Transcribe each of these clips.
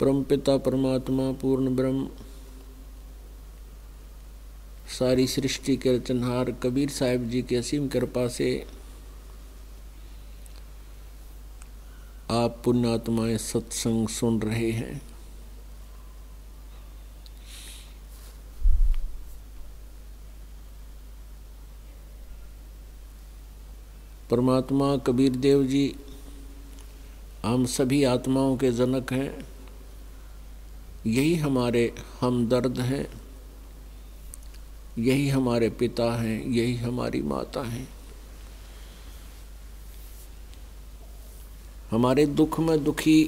परम पिता परमात्मा पूर्ण ब्रह्म सारी सृष्टि के रचनहार कबीर साहिब जी की असीम कृपा से आप पुण्यात्माएं सत्संग सुन रहे हैं परमात्मा कबीर देव जी हम सभी आत्माओं के जनक हैं यही हमारे हमदर्द हैं यही हमारे पिता हैं यही हमारी माता हैं हमारे दुख में दुखी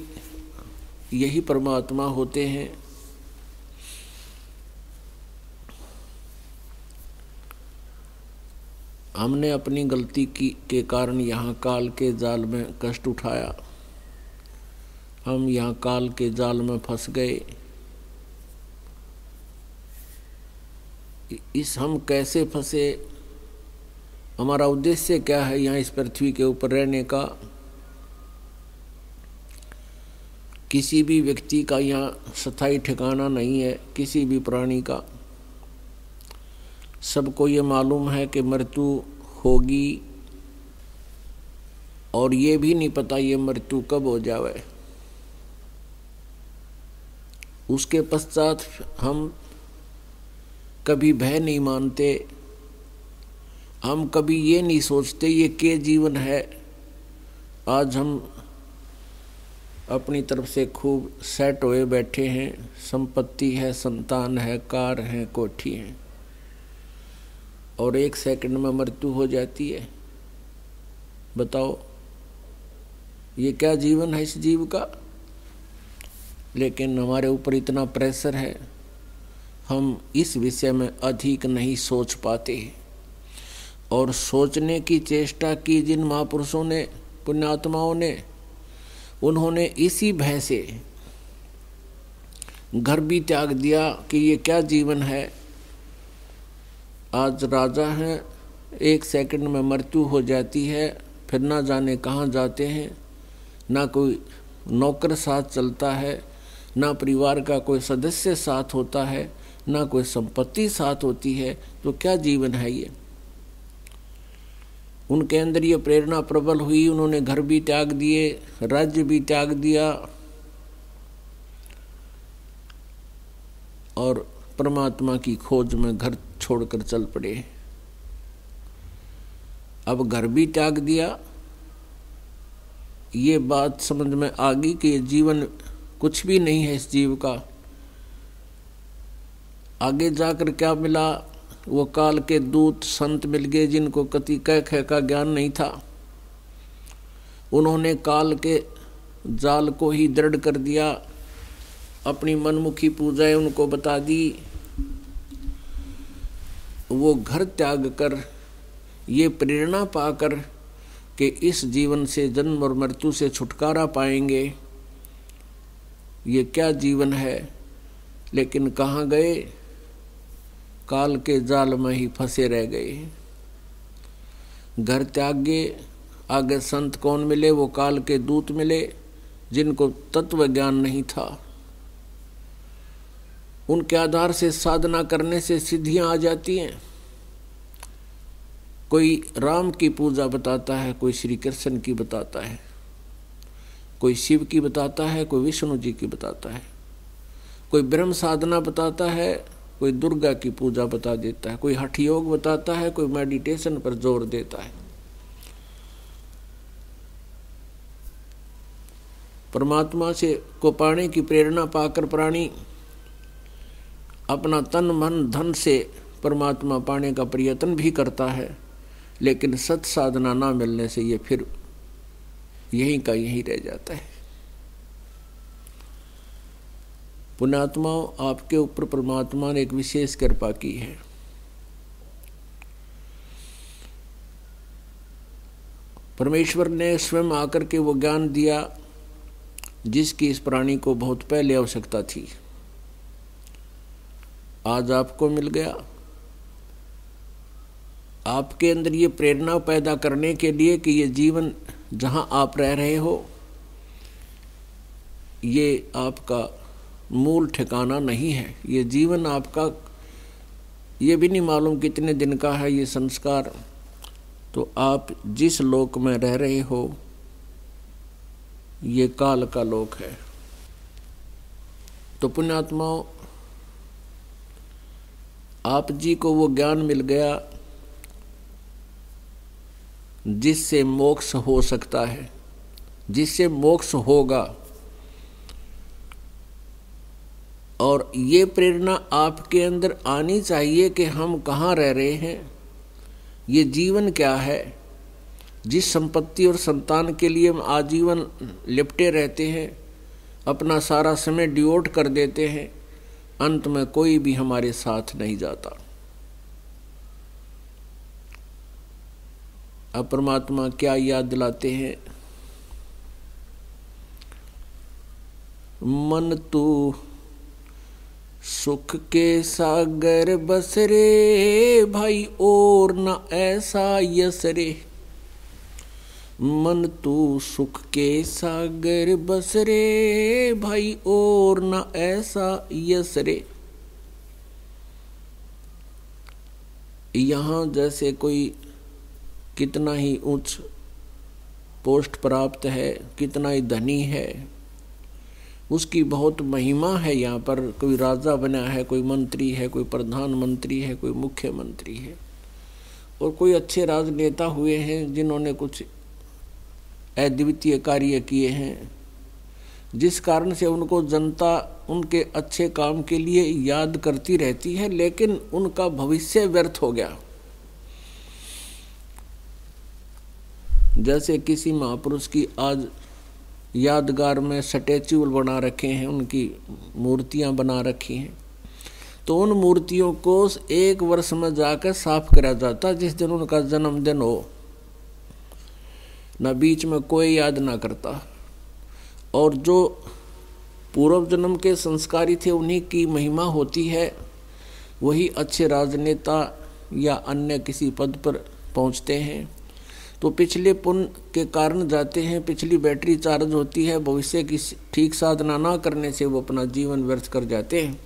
यही परमात्मा होते हैं हमने अपनी गलती की के कारण यहाँ काल के जाल में कष्ट उठाया हम यहाँ काल के जाल में फंस गए इस हम कैसे फंसे हमारा उद्देश्य क्या है यहाँ इस पृथ्वी के ऊपर रहने का किसी भी व्यक्ति का यहाँ स्थाई ठिकाना नहीं है किसी भी प्राणी का सबको ये मालूम है कि मृत्यु होगी और ये भी नहीं पता ये मृत्यु कब हो जावे उसके पश्चात हम कभी भय नहीं मानते हम कभी ये नहीं सोचते ये के जीवन है आज हम अपनी तरफ से खूब सेट हुए बैठे हैं संपत्ति है संतान है कार है कोठी है और एक सेकंड में मृत्यु हो जाती है बताओ ये क्या जीवन है इस जीव का लेकिन हमारे ऊपर इतना प्रेशर है हम इस विषय में अधिक नहीं सोच पाते और सोचने की चेष्टा की जिन महापुरुषों ने पुण्यात्माओं ने उन्होंने इसी भय से घर भी त्याग दिया कि ये क्या जीवन है आज राजा हैं एक सेकंड में मृत्यु हो जाती है फिर ना जाने कहाँ जाते हैं ना कोई नौकर साथ चलता है ना परिवार का कोई सदस्य साथ होता है ना कोई संपत्ति साथ होती है तो क्या जीवन है ये उनके अंदर ये प्रेरणा प्रबल हुई उन्होंने घर भी त्याग दिए राज्य भी त्याग दिया और परमात्मा की खोज में घर छोड़कर चल पड़े अब घर भी त्याग दिया ये बात समझ में आ गई कि जीवन कुछ भी नहीं है इस जीव का आगे जाकर क्या मिला वो काल के दूत संत मिल गए जिनको कति कह कह का ज्ञान नहीं था उन्होंने काल के जाल को ही दृढ़ कर दिया अपनी मनमुखी पूजाएं उनको बता दी वो घर त्याग कर ये प्रेरणा पाकर कि इस जीवन से जन्म और मृत्यु से छुटकारा पाएंगे ये क्या जीवन है लेकिन कहाँ गए काल के जाल में ही फंसे रह गए घर त्यागे आगे संत कौन मिले वो काल के दूत मिले जिनको तत्व ज्ञान नहीं था उनके आधार से साधना करने से सिद्धियां आ जाती हैं कोई राम की पूजा बताता है कोई श्री कृष्ण की बताता है कोई शिव की बताता है कोई विष्णु जी की बताता है कोई ब्रह्म साधना बताता है कोई दुर्गा की पूजा बता देता है कोई हठ योग बताता है कोई मेडिटेशन पर जोर देता है परमात्मा से को पाने की प्रेरणा पाकर प्राणी अपना तन मन धन से परमात्मा पाने का प्रयत्न भी करता है लेकिन सत्साधना ना मिलने से ये फिर यहीं का यहीं रह जाता है पुणात्माओं आपके ऊपर परमात्मा ने एक विशेष कृपा की है परमेश्वर ने स्वयं आकर के वो ज्ञान दिया जिसकी इस प्राणी को बहुत पहले आवश्यकता थी आज आपको मिल गया आपके अंदर ये प्रेरणा पैदा करने के लिए कि ये जीवन जहां आप रह रहे हो ये आपका मूल ठिकाना नहीं है ये जीवन आपका ये भी नहीं मालूम कितने दिन का है ये संस्कार तो आप जिस लोक में रह रहे हो ये काल का लोक है तो पुण्यात्माओं आप जी को वो ज्ञान मिल गया जिससे मोक्ष हो सकता है जिससे मोक्ष होगा और ये प्रेरणा आपके अंदर आनी चाहिए कि हम कहाँ रह रहे हैं ये जीवन क्या है जिस संपत्ति और संतान के लिए हम आजीवन लिपटे रहते हैं अपना सारा समय डिओट कर देते हैं अंत में कोई भी हमारे साथ नहीं जाता अब परमात्मा क्या याद दिलाते हैं मन तू तो सुख के सागर बसरे भाई और न ऐसा यसरे मन तू सुख के सागर बसरे भाई और न ऐसा यसरे यहाँ जैसे कोई कितना ही उच्च पोस्ट प्राप्त है कितना ही धनी है उसकी बहुत महिमा है यहाँ पर कोई राजा बना है कोई मंत्री है कोई प्रधानमंत्री है कोई मुख्यमंत्री है और कोई अच्छे राजनेता हुए हैं जिन्होंने कुछ अद्वितीय कार्य किए हैं जिस कारण से उनको जनता उनके अच्छे काम के लिए याद करती रहती है लेकिन उनका भविष्य व्यर्थ हो गया जैसे किसी महापुरुष की आज यादगार में स्टैचूल बना रखे हैं उनकी मूर्तियां बना रखी हैं तो उन मूर्तियों को एक वर्ष में जाकर साफ करा जाता जिस दिन उनका जन्मदिन हो ना बीच में कोई याद ना करता और जो पूर्व जन्म के संस्कारी थे उन्हीं की महिमा होती है वही अच्छे राजनेता या अन्य किसी पद पर पहुंचते हैं तो पिछले पुण्य के कारण जाते हैं पिछली बैटरी चार्ज होती है भविष्य की ठीक साधना ना करने से वो अपना जीवन व्यर्थ कर जाते हैं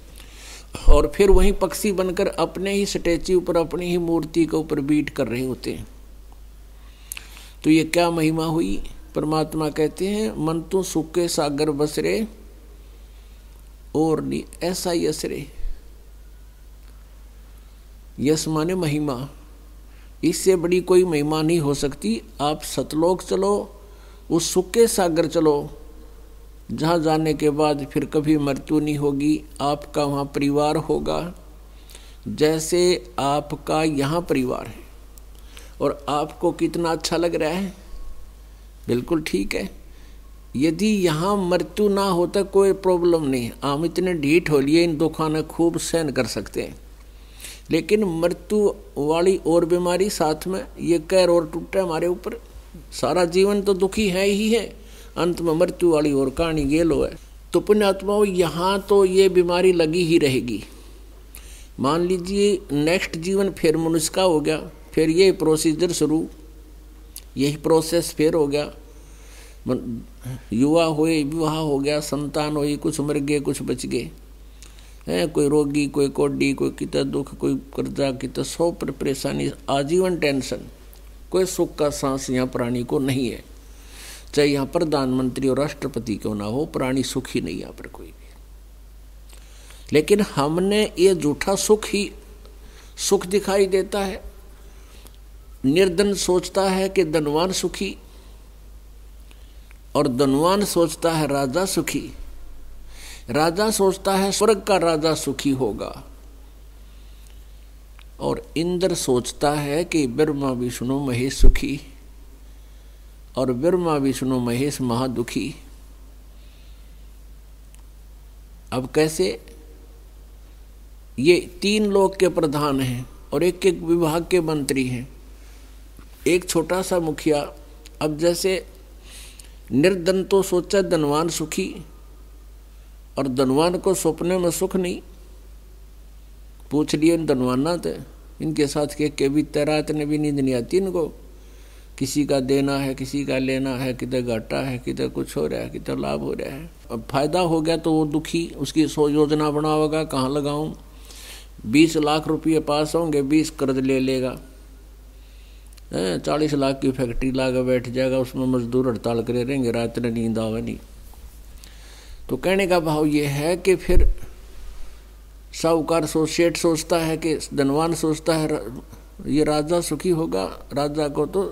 और फिर वहीं पक्षी बनकर अपने ही स्टैच्यू पर अपनी ही मूर्ति के ऊपर बीट कर रहे होते हैं तो ये क्या महिमा हुई परमात्मा कहते हैं मन तो सूखे सागर बसरे और नहीं ऐसा यसरे यस माने महिमा इससे बड़ी कोई महिमा नहीं हो सकती आप सतलोक चलो उस सुखे सागर चलो जहाँ जाने के बाद फिर कभी मृत्यु नहीं होगी आपका वहाँ परिवार होगा जैसे आपका यहाँ परिवार है और आपको कितना अच्छा लग रहा है बिल्कुल ठीक है यदि यहाँ मृत्यु ना होता कोई प्रॉब्लम नहीं हम इतने ढीठ हो लिए इन दुखों खूब सहन कर सकते हैं लेकिन मृत्यु वाली और बीमारी साथ में ये कैर और टूटे हमारे ऊपर सारा जीवन तो दुखी है ही है अंत में मृत्यु वाली और कहानी गेलो है तो पुण्यात्माओं यहाँ तो ये बीमारी लगी ही रहेगी मान लीजिए नेक्स्ट जीवन फिर मनुष्य का हो गया फिर ये प्रोसीजर शुरू यही प्रोसेस फिर हो गया युवा हुए विवाह हो गया संतान हुई कुछ मर गए कुछ बच गए है कोई रोगी कोई कोडी कोई कितना दुख कोई कर्जा कितना सौ पर परेशानी आजीवन टेंशन कोई सुख का सांस यहाँ प्राणी को नहीं है चाहे यहाँ प्रधानमंत्री और राष्ट्रपति क्यों ना हो प्राणी सुखी नहीं यहाँ पर कोई भी लेकिन हमने ये झूठा सुख ही सुख दिखाई देता है निर्धन सोचता है कि धनवान सुखी और धनवान सोचता है राजा सुखी राजा सोचता है स्वर्ग का राजा सुखी होगा और इंद्र सोचता है कि ब्रह्मा विष्णु महेश सुखी और ब्रह्मा विष्णु महेश महादुखी अब कैसे ये तीन लोग के प्रधान हैं और एक एक विभाग के मंत्री हैं एक छोटा सा मुखिया अब जैसे निर्धन तो सोचा धनवान सुखी और धनवान को सपने में सुख नहीं पूछ लिए इन धनवाना थे इनके साथ के के भी तैरात ने भी नींद नहीं आती इनको किसी का देना है किसी का लेना है किधर घाटा है किधर कुछ हो रहा है किधर लाभ हो रहा है अब फायदा हो गया तो वो दुखी उसकी सो योजना बना होगा कहाँ लगाऊँ बीस लाख रुपये पास होंगे बीस कर्ज ले लेगा चालीस लाख की फैक्ट्री लाकर बैठ जाएगा उसमें मजदूर हड़ताल करे रहेंगे रात ने नींद आवे नहीं तो कहने का भाव ये है कि फिर साहूकार सोच सेठ सोचता है कि धनवान सोचता है ये राजा सुखी होगा राजा को तो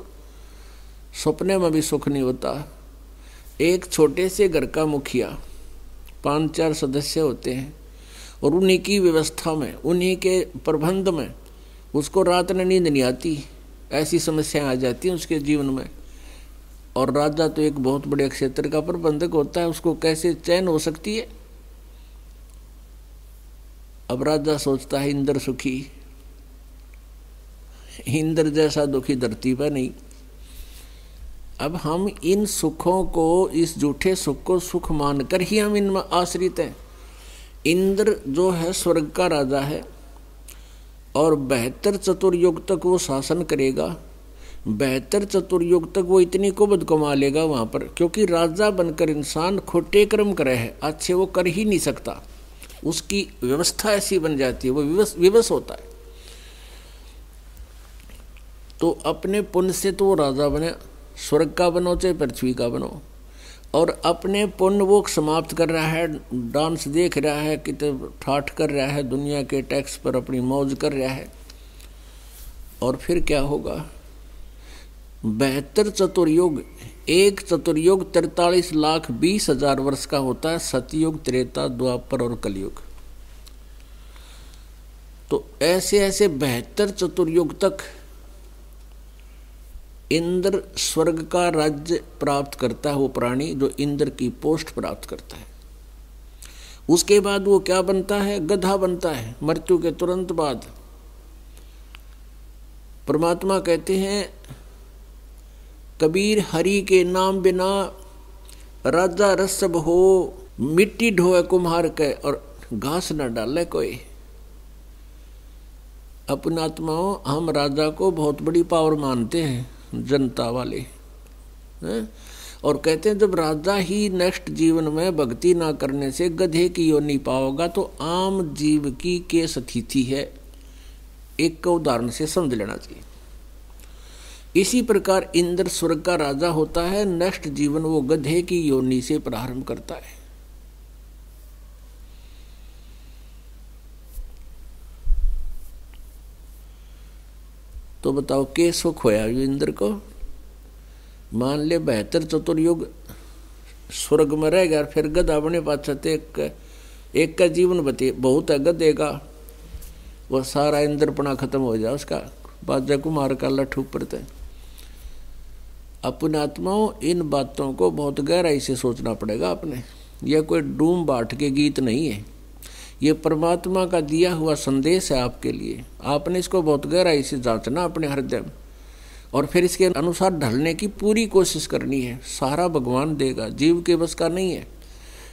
सपने में भी सुख नहीं होता एक छोटे से घर का मुखिया पांच चार सदस्य होते हैं और उन्हीं की व्यवस्था में उन्हीं के प्रबंध में उसको रात में नींद नहीं आती ऐसी समस्याएं आ जाती हैं उसके जीवन में और राजा तो एक बहुत बड़े क्षेत्र का प्रबंधक होता है उसको कैसे चैन हो सकती है अब राजा सोचता है इंद्र सुखी इंद्र जैसा दुखी धरती पर नहीं अब हम इन सुखों को इस झूठे सुख को सुख मानकर ही हम इनमें आश्रित हैं इंद्र जो है स्वर्ग का राजा है और बेहतर चतुर्युग तक वो शासन करेगा बेहतर चतुर्युग तक वो इतनी कुबद कमा लेगा वहाँ पर क्योंकि राजा बनकर इंसान खोटे कर्म करे है अच्छे वो कर ही नहीं सकता उसकी व्यवस्था ऐसी बन जाती है वो विवश विवश होता है तो अपने पुण्य से तो वो राजा बने स्वर्ग का बनो चाहे पृथ्वी का बनो और अपने पुण्य वो समाप्त कर रहा है डांस देख रहा है कितने ठाठ कर रहा है दुनिया के टैक्स पर अपनी मौज कर रहा है और फिर क्या होगा बहत्तर चतुर्युग एक चतुर्युग तिरतालीस लाख बीस हजार वर्ष का होता है सतयुग त्रेता द्वापर और कलयुग तो ऐसे ऐसे बहत्तर चतुर्युग तक इंद्र स्वर्ग का राज्य प्राप्त करता है वो प्राणी जो इंद्र की पोस्ट प्राप्त करता है उसके बाद वो क्या बनता है गधा बनता है मृत्यु के तुरंत बाद परमात्मा कहते हैं कबीर हरि के नाम बिना राजा रसब हो मिट्टी ढोए कुम्हार के और घास न डाले कोई अपना हम राजा को बहुत बड़ी पावर मानते हैं जनता वाले है? और कहते हैं जब राजा ही नेक्स्ट जीवन में भक्ति ना करने से गधे की योनि पाओगा तो आम जीव की के स्थिति है एक का उदाहरण से समझ लेना चाहिए इसी प्रकार इंद्र स्वर्ग का राजा होता है नष्ट जीवन वो गधे की योनि से प्रारंभ करता है तो बताओ के सुख होया इंद्र को मान ले बेहतर चतुर्युग स्वर्ग में रह गया फिर गद अपने पास एक एक का जीवन बते बहुत है गधे का वह सारा इंद्रपना खत्म हो जाए उसका बाजा कुमार का लठ ऊपर तय अपनात्माओं इन बातों को बहुत गहराई से सोचना पड़ेगा आपने यह कोई डूम बाट के गीत नहीं है ये परमात्मा का दिया हुआ संदेश है आपके लिए आपने इसको बहुत गहराई से जांचना अपने हृदय में और फिर इसके अनुसार ढलने की पूरी कोशिश करनी है सारा भगवान देगा जीव के बस का नहीं है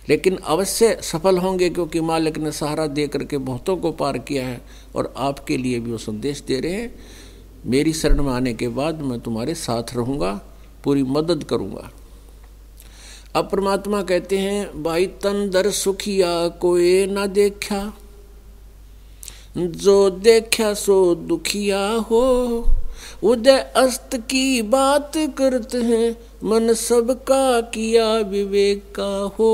लेकिन अवश्य सफल होंगे क्योंकि मालिक ने सहारा दे करके बहुतों को पार किया है और आपके लिए भी वो संदेश दे रहे हैं मेरी शरण में आने के बाद मैं तुम्हारे साथ रहूँगा पूरी मदद करूंगा अब परमात्मा कहते हैं भाई तंदर सुखिया कोए ना देखा जो देखा सो दुखिया हो उदय अस्त की बात करते हैं मन सबका किया विवेक का हो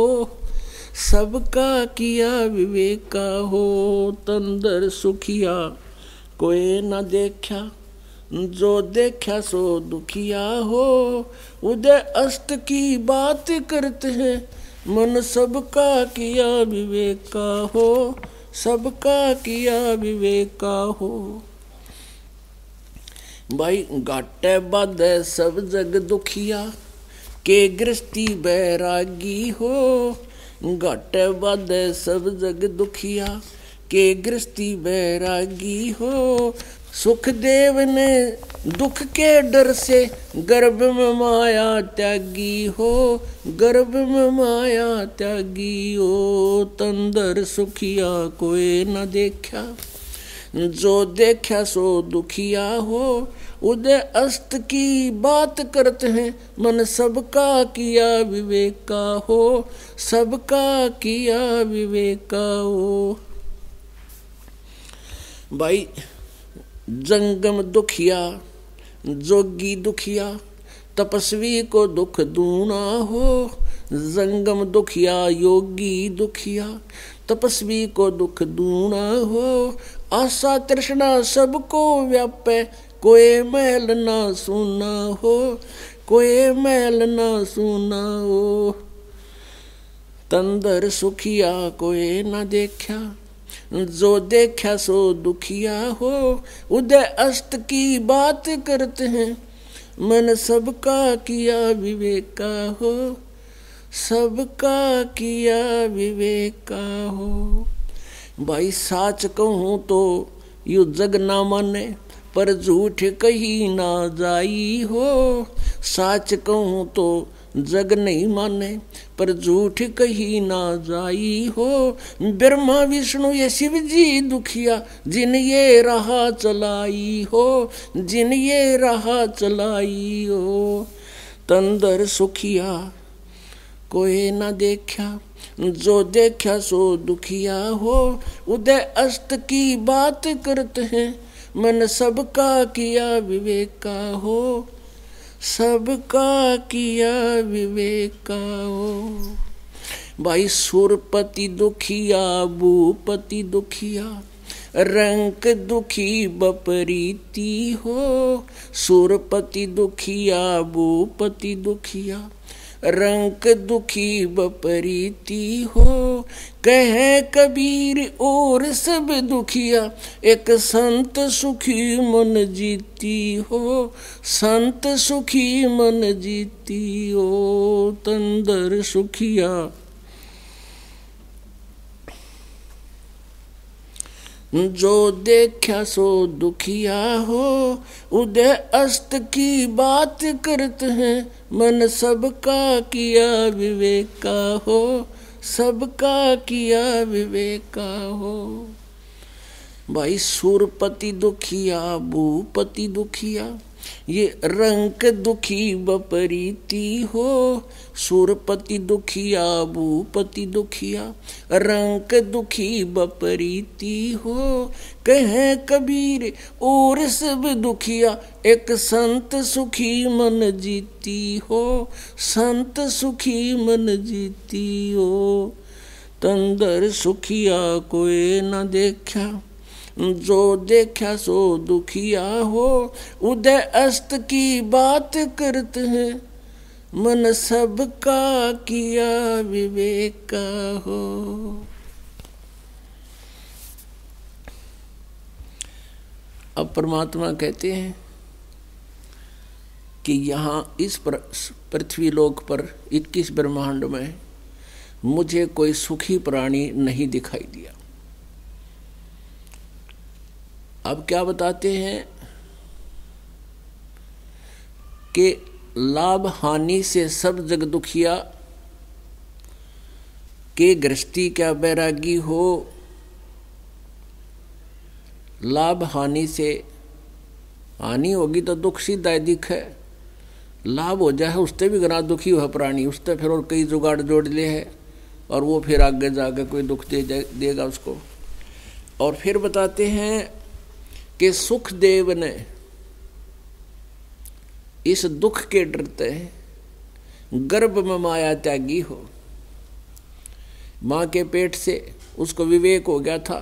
सबका किया विवेक का हो तंदर सुखिया कोई ना देखा जो देखा सो दुखिया हो उदय अस्त की बात करते हैं मन सबका किया विवेका हो सबका किया विवेका हो भाई घाटे बद सब जग दुखिया के गृहस्थी बैरागी हो घाटे बद सब जग दुखिया के गृहस्थी बैरागी हो सुखदेव ने दुख के डर से गर्भ में माया त्यागी हो गर्भ में माया त्यागी हो तंदर सुखिया कोई न देखा जो देखा सो दुखिया हो उदय अस्त की बात करते हैं मन सबका किया विवेका हो सबका किया विवेका हो भाई जंगम दुखिया जोगी दुखिया तपस्वी को दुख दूना हो जंगम दुखिया योगी दुखिया तपस्वी को दुख दूना हो आशा तृष्णा सबको व्याप कोई मैल ना सुना हो कोए मैल ना सुना हो तंदर सुखिया कोई ना देखा जो देखा सो दुखिया हो उदय अस्त की बात करते हैं मन सबका किया विवेका हो सबका किया विवेका हो भाई साच कहूँ तो यु जग ना माने पर झूठ कही ना जाई हो साच कहूँ तो जग नहीं माने पर झूठ कही ना जाई हो ब्रह्मा विष्णु ये शिव जी दुखिया जिन ये रहा चलाई हो जिन ये रहा चलाई हो तंदर सुखिया कोई ना देखा जो देखा सो दुखिया हो उदय अस्त की बात करते हैं मन सबका किया विवेका हो सबका किया विवेका भाई सुरपति दुखिया भूपति दुखिया रंक दुखी बपरीती हो सुरपति दुखिया भूपति दुखिया रंक दुखी बपरीती हो कह कबीर और सब दुखिया एक संत सुखी मन जीती हो संत सुखी मन जीती हो तंदर सुखिया जो देखा सो दुखिया हो उदय अस्त की बात करते हैं मन सबका किया विवेका हो सबका किया विवेका हो भाई सुरपति दुखिया भूपति दुखिया ये रंक दुखी बपरीती हो सुरपति दुखिया भूपति दुखिया रंक दुखी बपरीती हो कह कबीर और सब दुखिया एक संत सुखी मन जीती हो संत सुखी मन जीती हो तंदर सुखिया कोई न देखा जो देखा सो दुखिया हो उदय अस्त की बात करते हैं मन सब का किया विवेक का हो अब परमात्मा कहते हैं कि यहाँ इस पृथ्वी लोक पर 21 ब्रह्मांड में मुझे कोई सुखी प्राणी नहीं दिखाई दिया अब क्या बताते हैं कि लाभ हानि से सब जग दुखिया के गृहस्थी क्या बैरागी हो लाभ हानि से हानि होगी तो दुख सीधा दिख है लाभ हो जाए उससे भी घना दुखी हुआ प्राणी उससे फिर और कई जुगाड़ जोड़ ले है और वो फिर आगे जाके कोई दुख दे देगा उसको और फिर बताते हैं कि सुखदेव ने इस दुख के डरते गर्भ में माया त्यागी हो माँ के पेट से उसको विवेक हो गया था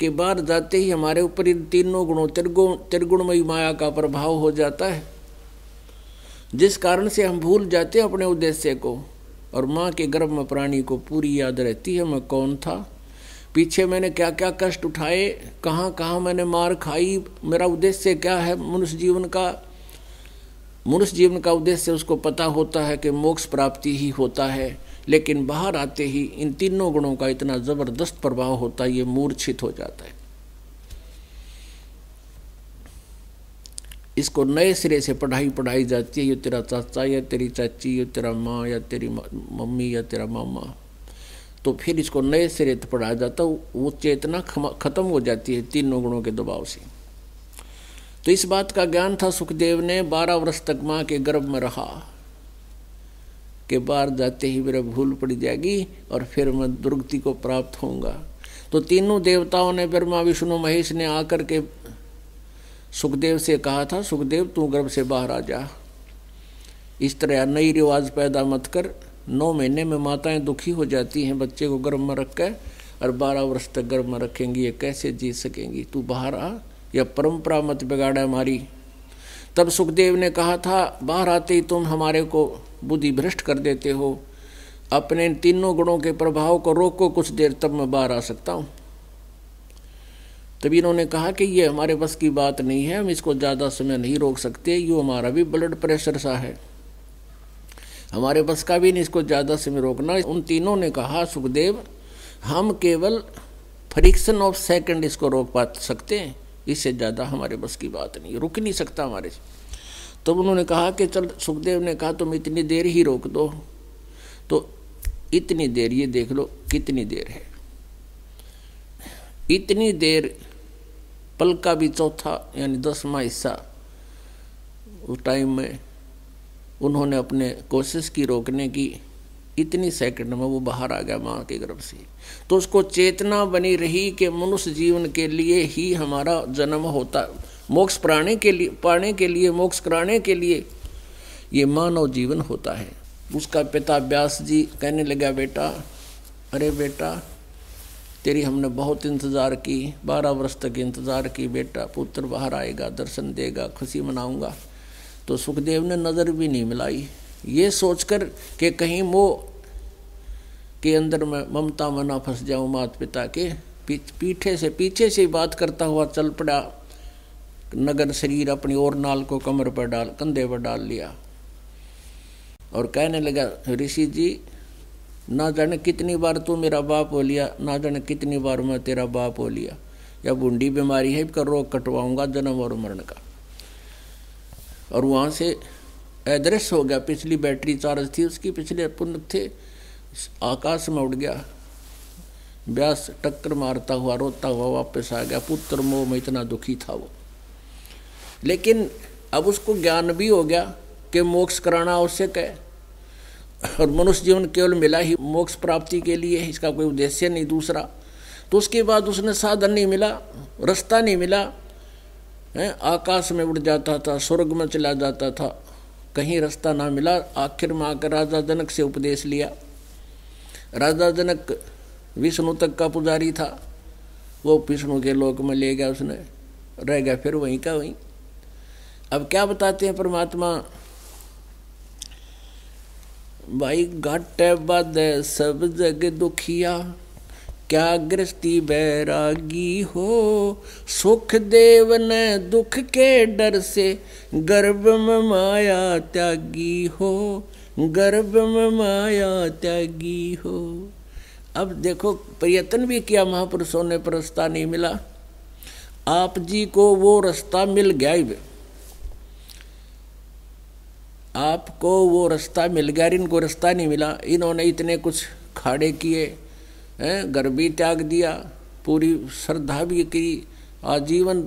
कि बाहर जाते ही हमारे ऊपर इन तीनों गुणों त्रिगुण त्रिगुणमयी माया का प्रभाव हो जाता है जिस कारण से हम भूल जाते हैं अपने उद्देश्य को और माँ के गर्भ में प्राणी को पूरी याद रहती है मैं कौन था पीछे मैंने क्या क्या कष्ट उठाए कहाँ कहाँ मैंने मार खाई मेरा उद्देश्य क्या है मनुष्य जीवन का मनुष्य जीवन का उद्देश्य उसको पता होता है कि मोक्ष प्राप्ति ही होता है लेकिन बाहर आते ही इन तीनों गुणों का इतना ज़बरदस्त प्रभाव होता है ये मूर्छित हो जाता है इसको नए सिरे से पढ़ाई पढ़ाई जाती है ये तेरा चाचा या तेरी चाची या तेरा माँ या तेरी मम्मी या तेरा मामा तो फिर इसको नए सिरे पढ़ाया जाता वो चेतना खत्म हो जाती है तीनों गुणों के दबाव से तो इस बात का ज्ञान था सुखदेव ने बारह वर्ष तक माँ के गर्भ में रहा के बाहर जाते ही मेरा भूल पड़ जाएगी और फिर मैं दुर्गति को प्राप्त होऊंगा तो तीनों देवताओं ने ब्रह्मा विष्णु महेश ने आकर के सुखदेव से कहा था सुखदेव तू गर्भ से बाहर आ जा इस तरह नई रिवाज पैदा मत कर नौ महीने में माताएं दुखी हो जाती हैं बच्चे को गर्भ में रख कर और बारह वर्ष तक गर्भ में रखेंगी ये कैसे जी सकेंगी तू बाहर आ या परंपरा मत बिगाड़ा हमारी तब सुखदेव ने कहा था बाहर आते ही तुम हमारे को बुद्धि भ्रष्ट कर देते हो अपने इन तीनों गुणों के प्रभाव को रोको कुछ देर तब मैं बाहर आ सकता हूँ तभी इन्होंने कहा कि ये हमारे बस की बात नहीं है हम इसको ज़्यादा समय नहीं रोक सकते यू हमारा भी ब्लड प्रेशर सा है हमारे बस का भी नहीं इसको ज़्यादा से रोकना उन तीनों ने कहा सुखदेव हम केवल फ्रिक्शन ऑफ सेकंड इसको रोक पा सकते हैं इससे ज़्यादा हमारे बस की बात नहीं रुक नहीं सकता हमारे से तो उन्होंने कहा कि चल सुखदेव ने कहा तुम इतनी देर ही रोक दो तो इतनी देर ये देख लो कितनी देर है इतनी देर पल का भी चौथा यानी दसवा हिस्सा उस टाइम में उन्होंने अपने कोशिश की रोकने की इतनी सेकंड में वो बाहर आ गया माँ के गर्भ से तो उसको चेतना बनी रही कि मनुष्य जीवन के लिए ही हमारा जन्म होता मोक्ष प्राणे के लिए पाने के लिए मोक्ष कराने के लिए ये मानव जीवन होता है उसका पिता व्यास जी कहने लगा बेटा अरे बेटा तेरी हमने बहुत इंतज़ार की बारह वर्ष तक इंतज़ार की बेटा पुत्र बाहर आएगा दर्शन देगा खुशी मनाऊंगा तो सुखदेव ने नज़र भी नहीं मिलाई ये सोचकर कि कहीं मोह के अंदर मैं ममता में ना फंस जाऊँ माता पिता के पीठे से पीछे से बात करता हुआ चल पड़ा नगर शरीर अपनी और नाल को कमर पर डाल कंधे पर डाल लिया और कहने लगा ऋषि जी ना जाने कितनी बार तू मेरा बाप हो लिया ना जाने कितनी बार मैं तेरा बाप हो लिया या बूंडी बीमारी है कर रोग कटवाऊंगा जन्म और मरण का और वहाँ से एड्रेस हो गया पिछली बैटरी चार्ज थी उसकी पिछले पुण्य थे आकाश में उड़ गया व्यास टक्कर मारता हुआ रोता हुआ वापस आ गया पुत्र मोह में इतना दुखी था वो लेकिन अब उसको ज्ञान भी हो गया कि मोक्ष कराना आवश्यक है और मनुष्य जीवन केवल मिला ही मोक्ष प्राप्ति के लिए इसका कोई उद्देश्य नहीं दूसरा तो उसके बाद उसने साधन नहीं मिला रास्ता नहीं मिला है आकाश में उड़ जाता था स्वर्ग में चला जाता था कहीं रास्ता ना मिला आखिर में आकर राजा जनक से उपदेश लिया राजा जनक विष्णु तक का पुजारी था वो विष्णु के लोक में ले गया उसने रह गया फिर वहीं का वहीं अब क्या बताते हैं परमात्मा भाई घट बद सब जग दुखिया क्या गृहस्थी बैरागी हो सुख देव ने दुख के डर से गर्भ में माया त्यागी हो गर्भ में माया त्यागी हो अब देखो प्रयत्न भी किया महापुरुषों ने पर रास्ता नहीं मिला आप जी को वो रास्ता मिल गया ही आपको वो रास्ता मिल गया इनको रास्ता नहीं मिला इन्होंने इतने कुछ खाड़े किए घर भी त्याग दिया पूरी श्रद्धा भी की आजीवन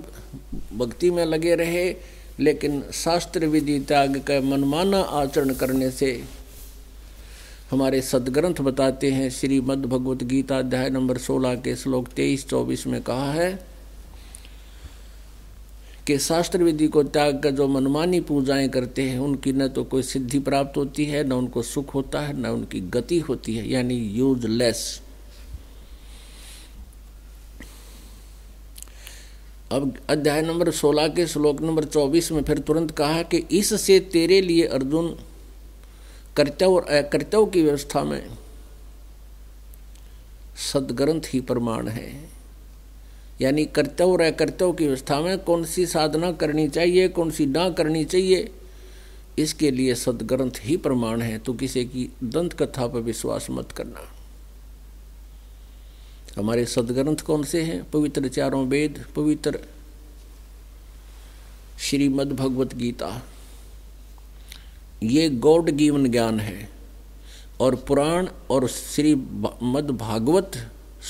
भक्ति में लगे रहे लेकिन शास्त्र विधि त्याग का मनमाना आचरण करने से हमारे सदग्रंथ बताते हैं श्रीमद् भगवत गीता अध्याय नंबर 16 के श्लोक 23 24 में कहा है कि शास्त्र विधि को त्याग कर जो मनमानी पूजाएं करते हैं उनकी न तो कोई सिद्धि प्राप्त होती है न उनको सुख होता है न उनकी गति होती है यानी यूजलेस अब अध्याय नंबर 16 के श्लोक नंबर 24 में फिर तुरंत कहा कि इससे तेरे लिए अर्जुन कर्तव्य और अकर्तव्य की व्यवस्था में सदग्रंथ ही प्रमाण है यानी कर्तव्य और अकर्तव्य की व्यवस्था में कौन सी साधना करनी चाहिए कौन सी ना करनी चाहिए इसके लिए सदग्रंथ ही प्रमाण है तो किसी की दंत कथा पर विश्वास मत करना हमारे सदग्रंथ कौन से हैं पवित्र चारों वेद पवित्र श्रीमद् भगवत गीता ये गॉड गिवन ज्ञान है और पुराण और श्री मद भागवत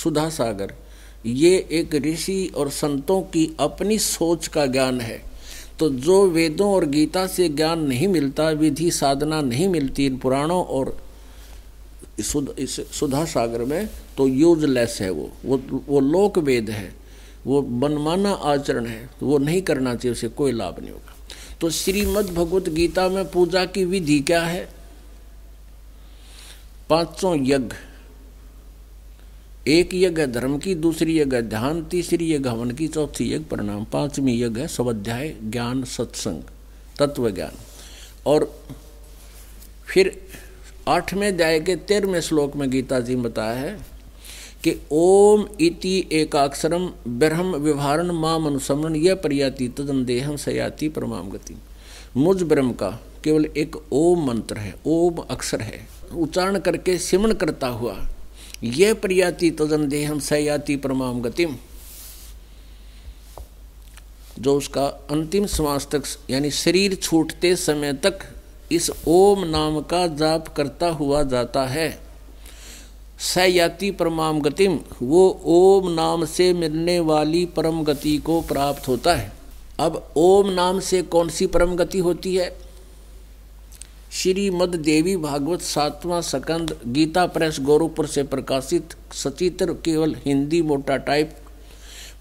सुधा सागर ये एक ऋषि और संतों की अपनी सोच का ज्ञान है तो जो वेदों और गीता से ज्ञान नहीं मिलता विधि साधना नहीं मिलती इन पुराणों और इस सुधा सागर में तो यूजलेस है वो वो वो लोक वेद है वो मनमाना आचरण है तो वो नहीं करना चाहिए उसे कोई लाभ नहीं होगा तो श्रीमद् भगवत गीता में पूजा की विधि क्या है पांचों यज्ञ एक यज्ञ धर्म की दूसरी यज्ञ है ध्यान तीसरी यज्ञ हवन की चौथी यज्ञ परिणाम पांचवी यज्ञ है स्वाध्याय ज्ञान सत्संग तत्व ज्ञान और फिर आठवें अध्याय के तेरहवें श्लोक में गीता जी बताया है कि ओम इति एकाक्षरम ब्रह्म विभारण माम अनुसमरण यह प्रयाति तदम देहम सयाति परमाम गति मुझ ब्रह्म का केवल एक ओम मंत्र है ओम अक्षर है उच्चारण करके सिमरण करता हुआ यह प्रयाति तदम देहम सयाति परमाम गति जो उसका अंतिम श्वास तक यानी शरीर छूटते समय तक इस ओम नाम का जाप करता हुआ जाता है सयाति परमाम गतिम वो ओम नाम से मिलने वाली परम गति को प्राप्त होता है अब ओम नाम से कौन सी परम गति होती है श्रीमद देवी भागवत सातवां सकंद गीता प्रेस गोरखपुर से प्रकाशित सचित्र केवल हिंदी मोटा टाइप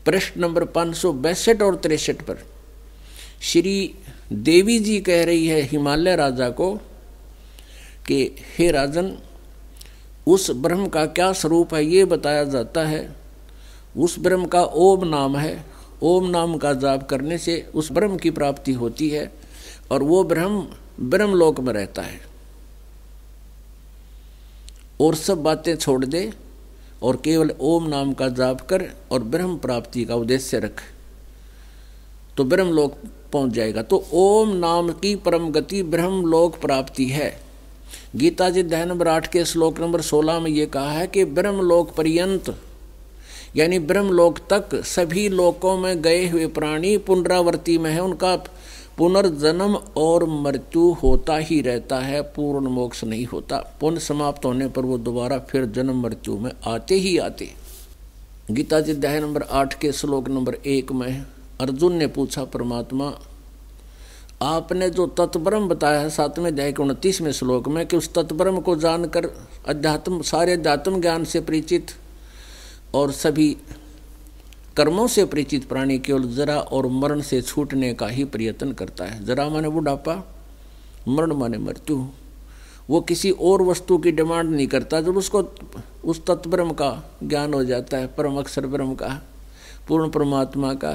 प्रश्न नंबर पाँच सौ बैसठ और तिरसठ पर श्री देवी जी कह रही है हिमालय राजा को कि हे राजन उस ब्रह्म का क्या स्वरूप है ये बताया जाता है उस ब्रह्म का ओम नाम है ओम नाम का जाप करने से उस ब्रह्म की प्राप्ति होती है और वो ब्रह्म ब्रह्मलोक में रहता है और सब बातें छोड़ दे और केवल ओम नाम का जाप कर और ब्रह्म प्राप्ति का उद्देश्य रख तो ब्रह्मलोक पहुंच जाएगा तो ओम नाम की परम गति ब्रह्म लोक प्राप्ति है गीता जी दहन नंबर आठ के श्लोक नंबर सोलह में ये कहा है कि ब्रह्म लोक पर्यंत यानी ब्रह्म लोक तक सभी लोकों में गए हुए प्राणी पुनरावर्ती में है उनका पुनर्जन्म और मृत्यु होता ही रहता है पूर्ण मोक्ष नहीं होता पुनः समाप्त होने पर वो दोबारा फिर जन्म मृत्यु में आते ही आते गीता जी दहन नंबर आठ के श्लोक नंबर एक में अर्जुन ने पूछा परमात्मा आपने जो तत्ब्रह्म बताया है सातवें अध्याय के उनतीसवें श्लोक में कि उस तत्ब्रह्म को जानकर अध्यात्म सारे अध्यात्म ज्ञान से परिचित और सभी कर्मों से परिचित प्राणी केवल जरा और मरण से छूटने का ही प्रयत्न करता है जरा माने बुढ़ापा मरण माने मृत्यु वो किसी और वस्तु की डिमांड नहीं करता जब उसको उस तत्ब्रह्म का ज्ञान हो जाता है परम अक्षर ब्रह्म का पूर्ण परमात्मा का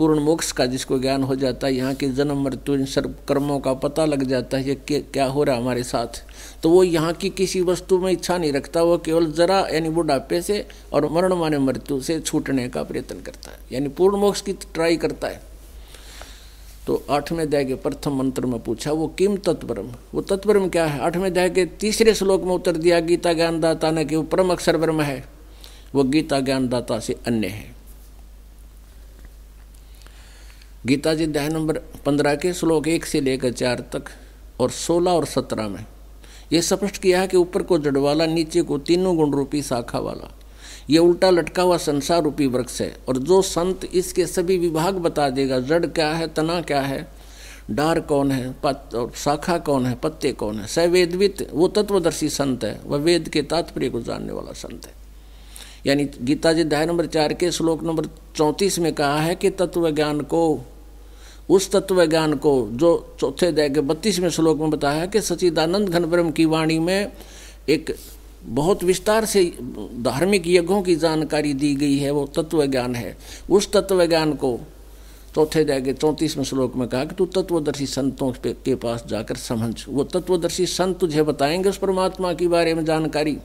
पूर्ण मोक्ष का जिसको ज्ञान हो जाता है यहाँ के जन्म मृत्यु इन सर्व कर्मों का पता लग जाता है कि क्या हो रहा है हमारे साथ तो वो यहाँ की किसी वस्तु में इच्छा नहीं रखता वो केवल जरा यानी बुढ़ापे से और मरण माने मृत्यु से छूटने का प्रयत्न करता है यानी पूर्ण मोक्ष की ट्राई करता है तो आठवें अध्याय के प्रथम मंत्र में पूछा वो किम तत्परम वो तत्परम क्या है आठवें अध्याय के तीसरे श्लोक में उत्तर दिया गीता ज्ञानदाता ने कि वो परम अक्षर ब्रह्म है वो गीता ज्ञानदाता से अन्य है गीता जी अध्याय नंबर पंद्रह के श्लोक एक से लेकर चार तक और सोलह और सत्रह में यह स्पष्ट किया है कि ऊपर को जड़ वाला नीचे को तीनों गुण रूपी शाखा वाला ये उल्टा लटका हुआ संसार रूपी वृक्ष है और जो संत इसके सभी विभाग बता देगा जड़ क्या है तना क्या है डार कौन है पत और शाखा कौन है पत्ते कौन है सवेदवित वो तत्वदर्शी संत है वह वेद के तात्पर्य को जानने वाला संत है यानी गीता जी अध्याय नंबर चार के श्लोक नंबर चौंतीस में कहा है कि तत्व ज्ञान को उस तत्व ज्ञान को जो चौथे अध्याय के बत्तीसवें श्लोक में बताया है कि सचिदानंद घनब्रह्म की वाणी में एक बहुत विस्तार से धार्मिक यज्ञों की जानकारी दी गई है वो तत्व ज्ञान है उस तत्व ज्ञान को चौथे अध्याय के चौंतीसवें श्लोक में कहा कि तू तत्वदर्शी संतों के पास जाकर समझ वो तत्वदर्शी संत तुझे बताएंगे उस परमात्मा के बारे में जानकारी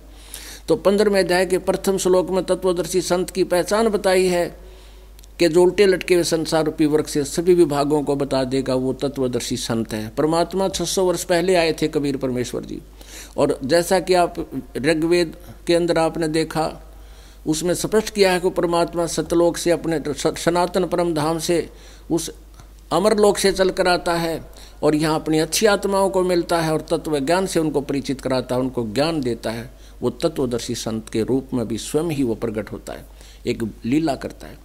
तो पंद्रहवें अध्याय के प्रथम श्लोक में तत्वदर्शी संत की पहचान बताई है कि जो उल्टे लटके हुए संसार रूपी वर्ग से सभी विभागों को बता देगा वो तत्वदर्शी संत है परमात्मा 600 वर्ष पहले आए थे कबीर परमेश्वर जी और जैसा कि आप ऋग्वेद के अंदर आपने देखा उसमें स्पष्ट किया है कि परमात्मा सतलोक से अपने सनातन परम धाम से उस अमर लोक से चल कर आता है और यहाँ अपनी अच्छी आत्माओं को मिलता है और तत्व ज्ञान से उनको परिचित कराता है उनको ज्ञान देता है वो तत्वदर्शी संत के रूप में भी स्वयं ही वो प्रकट होता है एक लीला करता है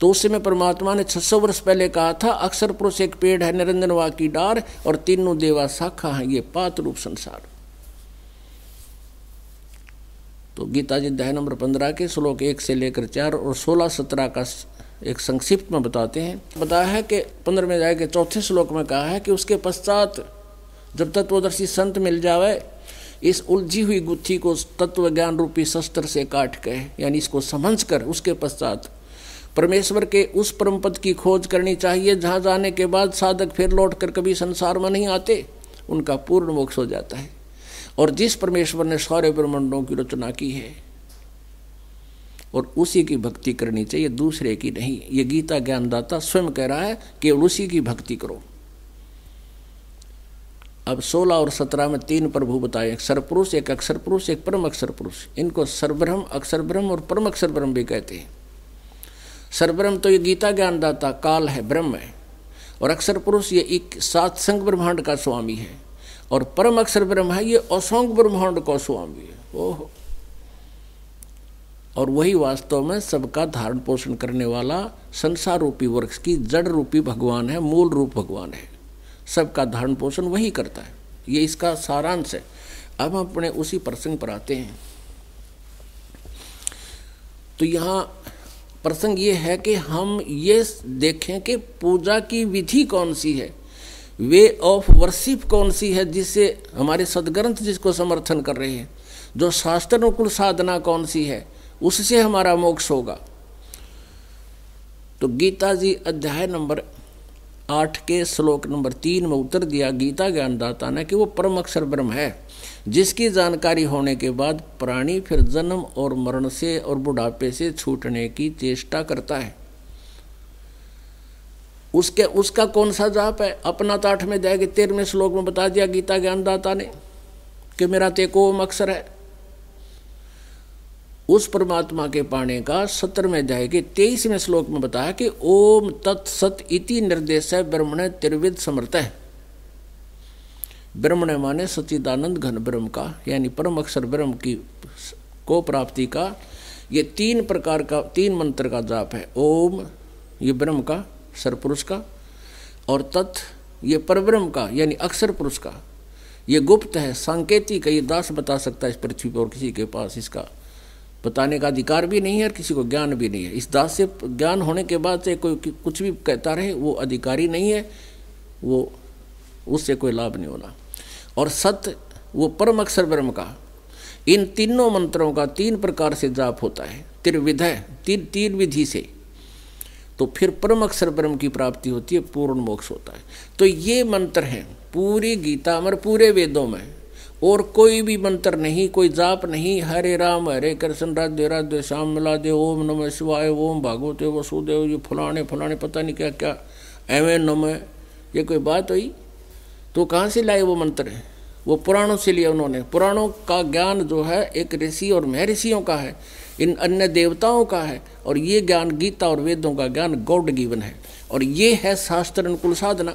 तो उस समय परमात्मा ने 600 वर्ष पहले कहा था अक्सर पुरुष एक पेड़ है वा की डार और तीनों देवा शाखा है ये पात रूप संसार तो गीता जी दह नंबर पंद्रह के श्लोक एक से लेकर चार और सोलह सत्रह का एक संक्षिप्त में बताते हैं बताया है कि पंद्रह में जाए के चौथे श्लोक में कहा है कि उसके पश्चात जब तत्वदर्शी संत मिल जावे इस उलझी हुई गुत्थी को तत्व ज्ञान रूपी शस्त्र से काट के यानी इसको समझ कर उसके पश्चात परमेश्वर के उस परम पद की खोज करनी चाहिए जहाँ जाने के बाद साधक फिर लौट कर कभी संसार में नहीं आते उनका पूर्ण मोक्ष हो जाता है और जिस परमेश्वर ने सौर्य ब्रह्मंडों की रचना की है और उसी की भक्ति करनी चाहिए दूसरे की नहीं ये गीता ज्ञानदाता स्वयं कह रहा है कि उसी की भक्ति करो अब 16 और 17 में तीन प्रभु बताए एक सर्वपुरुष एक अक्षर पुरुष एक परम अक्षर पुरुष इनको सर्वभ्रम अक्षर ब्रह्म और परम अक्षर ब्रह्म भी कहते हैं सर्वभ्रम तो ये गीता ज्ञानदाता काल है ब्रह्म है और अक्षर पुरुष ये एक सातसंग ब्रह्मांड का स्वामी है और परम अक्षर ब्रह्म है ये असंग ब्रह्मांड का स्वामी है ओहो और वही वास्तव में सबका धारण पोषण करने वाला संसार रूपी वृक्ष की जड़ रूपी भगवान है मूल रूप भगवान है सबका धारण पोषण वही करता है ये इसका सारांश है अब हम अपने उसी प्रसंग पर आते हैं तो यहाँ प्रसंग ये है कि हम ये देखें कि पूजा की विधि कौन सी है वे ऑफ वर्शिप कौन सी है जिससे हमारे सदग्रंथ जिसको समर्थन कर रहे हैं जो शास्त्रानुकूल साधना कौन सी है उससे हमारा मोक्ष होगा तो गीता जी अध्याय नंबर आठ के श्लोक नंबर तीन में उत्तर दिया गीता ज्ञानदाता ने कि वो परम अक्षर ब्रह्म है जिसकी जानकारी होने के बाद प्राणी फिर जन्म और मरण से और बुढ़ापे से छूटने की चेष्टा करता है उसके उसका कौन सा जाप है अपना तो में जाएगी तेरहवें श्लोक में बता दिया गीता ज्ञानदाता ने कि मेरा तेकोम अक्षर है उस परमात्मा के पाने का सत्रहवें अध्याय के तेईसवें श्लोक में बताया कि ओम तत्सत इति निर्देश है ब्रह्मण त्रिविद समर्थ है ब्रह्मण माने सचिदानंद घन ब्रह्म का यानी परम अक्षर ब्रह्म की को प्राप्ति का ये तीन प्रकार का तीन मंत्र का जाप है ओम ये ब्रह्म का सरपुरुष का और तत् ये परब्रह्म का यानी अक्षर पुरुष का ये गुप्त है सांकेतिक ये दास बता सकता है इस पृथ्वी पर किसी के पास इसका बताने का अधिकार भी नहीं है और किसी को ज्ञान भी नहीं है इस दास से ज्ञान होने के बाद से कोई कुछ भी कहता रहे वो अधिकारी नहीं है वो उससे कोई लाभ नहीं होना और सत्य वो परम अक्षर ब्रह्म का इन तीनों मंत्रों का तीन प्रकार से जाप होता है त्रिविधय तीन तीन विधि से तो फिर परम अक्षर ब्रह्म की प्राप्ति होती है पूर्ण मोक्ष होता है तो ये मंत्र हैं पूरी गीता मर पूरे वेदों में और कोई भी मंत्र नहीं कोई जाप नहीं हरे राम हरे कृष्ण राधे राधे श्याम मिला दे ओम नमः शिवाय ओम भागवते वसुदेव ये फलाने फलाने पता नहीं क्या क्या एवं नम ये कोई बात हुई तो कहाँ से लाए वो मंत्र है वो पुराणों से लिया उन्होंने पुराणों का ज्ञान जो है एक ऋषि और महर्षियों का है इन अन्य देवताओं का है और ये ज्ञान गीता और वेदों का ज्ञान गौड़ गीवन है और ये है शास्त्र अनुकूल साधना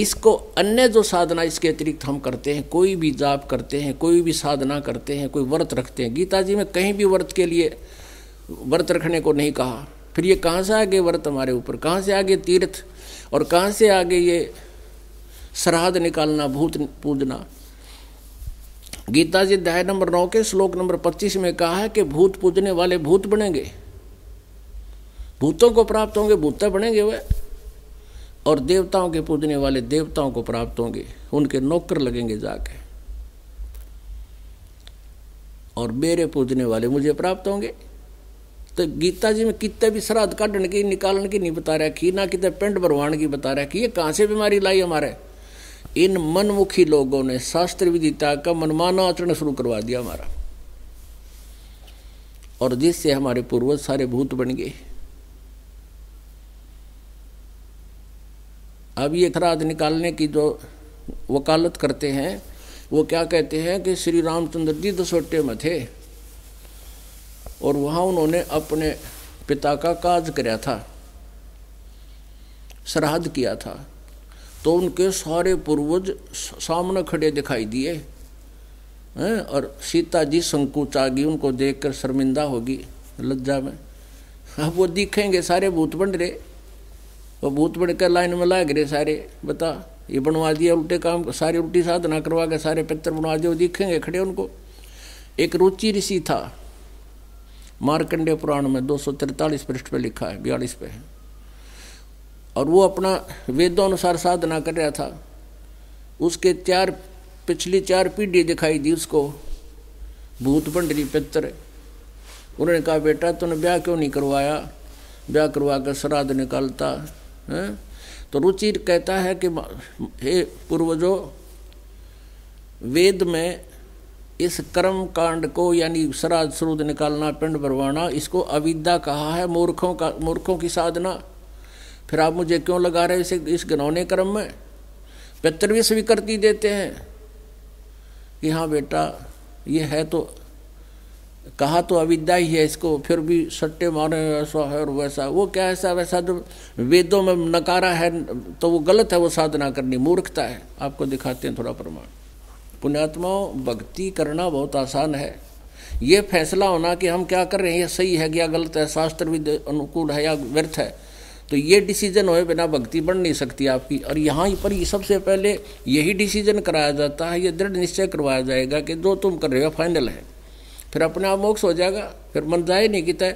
इसको अन्य जो साधना इसके अतिरिक्त हम करते हैं कोई भी जाप करते हैं कोई भी साधना करते हैं कोई व्रत रखते हैं गीता जी में कहीं भी व्रत के लिए व्रत रखने को नहीं कहा फिर ये कहाँ से आगे व्रत हमारे ऊपर कहाँ से आगे तीर्थ और कहाँ से आगे ये श्राद्ध निकालना भूत पूजना गीता जी अध्याय नंबर नौ के श्लोक नंबर पच्चीस में कहा है कि भूत पूजने वाले भूत बनेंगे भूतों को प्राप्त होंगे भूत बनेंगे वह और देवताओं के पूजने वाले देवताओं को प्राप्त होंगे उनके नौकर लगेंगे जाके और मेरे पूजने वाले मुझे प्राप्त होंगे तो गीता जी में कितने भी श्राद्ध काटने की निकालने की नहीं बता रहा कि ना कितने पेंट भरवाने की बता रहा कि ये कहाँ से बीमारी लाई हमारे इन मनमुखी लोगों ने शास्त्र विदिता का मनमाना आचरण शुरू करवा दिया हमारा और जिससे हमारे पूर्वज सारे भूत बन गए अब ये खराद निकालने की जो वकालत करते हैं वो क्या कहते हैं कि श्री रामचंद्र जी दसोटे में थे और वहाँ उन्होंने अपने पिता का काज कराया था श्राद्ध किया था तो उनके सारे पूर्वज सामने खड़े दिखाई दिए हैं और सीता जी संकुच आ गई उनको देखकर शर्मिंदा होगी लज्जा में अब वो दिखेंगे सारे भूत बन रहे वो भूत बढ़कर लाइन में लाग रहे सारे बता ये बनवा दिया उल्टे काम सारी उल्टी साधना करवा के सारे पत्थर बनवा दिए दिखेंगे खड़े उनको एक रुचि ऋषि था मारकंडे पुराण में दो सौ तिरतालीस पृष्ठ पे लिखा है बयालीस पे है और वो अपना वेदों अनुसार साधना कर रहा था उसके चार पिछली चार पीढ़ी दिखाई दी उसको भूत पंडरी पित्र उन्होंने कहा बेटा तूने ब्याह क्यों नहीं करवाया ब्याह करवा कर श्राद्ध निकालता है? तो रुचिर कहता है कि हे पूर्वजों वेद में इस कर्म कांड को यानी सराज स्रोत निकालना पिंड भरवाना इसको अविद्या कहा है मूर्खों का मूर्खों की साधना फिर आप मुझे क्यों लगा रहे इसे इस घनौने कर्म में पितृवी स्वीकृति देते हैं कि हाँ बेटा ये है तो कहा तो अविद्या ही है इसको फिर भी सट्टे मारे ऐसा है और वैसा वो क्या ऐसा वैसा जो वेदों में नकारा है तो वो गलत है वो साधना करनी मूर्खता है आपको दिखाते हैं थोड़ा प्रमाण पुण्यात्माओं भक्ति करना बहुत आसान है ये फैसला होना कि हम क्या कर रहे हैं ये सही है या गलत है शास्त्र भी अनुकूल है या व्यर्थ है तो ये डिसीजन होए बिना भक्ति बढ़ नहीं सकती आपकी और यहाँ पर ये सबसे पहले यही डिसीजन कराया जाता है ये दृढ़ निश्चय करवाया जाएगा कि जो तुम कर रहे हो फाइनल है फिर अपने आप मोक्ष हो जाएगा फिर मन जाए नहीं गीता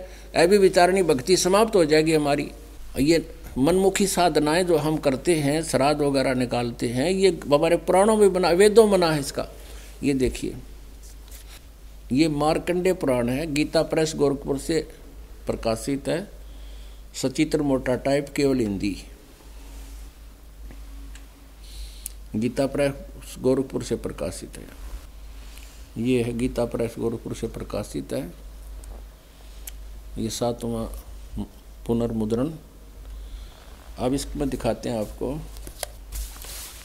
अभी विचारणी भक्ति समाप्त हो जाएगी हमारी ये मनमुखी साधनाएं जो हम करते हैं श्राद्ध वगैरह निकालते हैं ये हमारे पुराणों में बना वेदों बना है इसका ये देखिए ये मार्कंडे पुराण है गीता प्रेस गोरखपुर से प्रकाशित है सचित्र मोटा टाइप केवल हिंदी गीता प्रेस गोरखपुर से प्रकाशित है ये है गीता प्रेस गोरखपुर से प्रकाशित है ये सातवां पुनर्मुद्रण अब इसमें दिखाते हैं आपको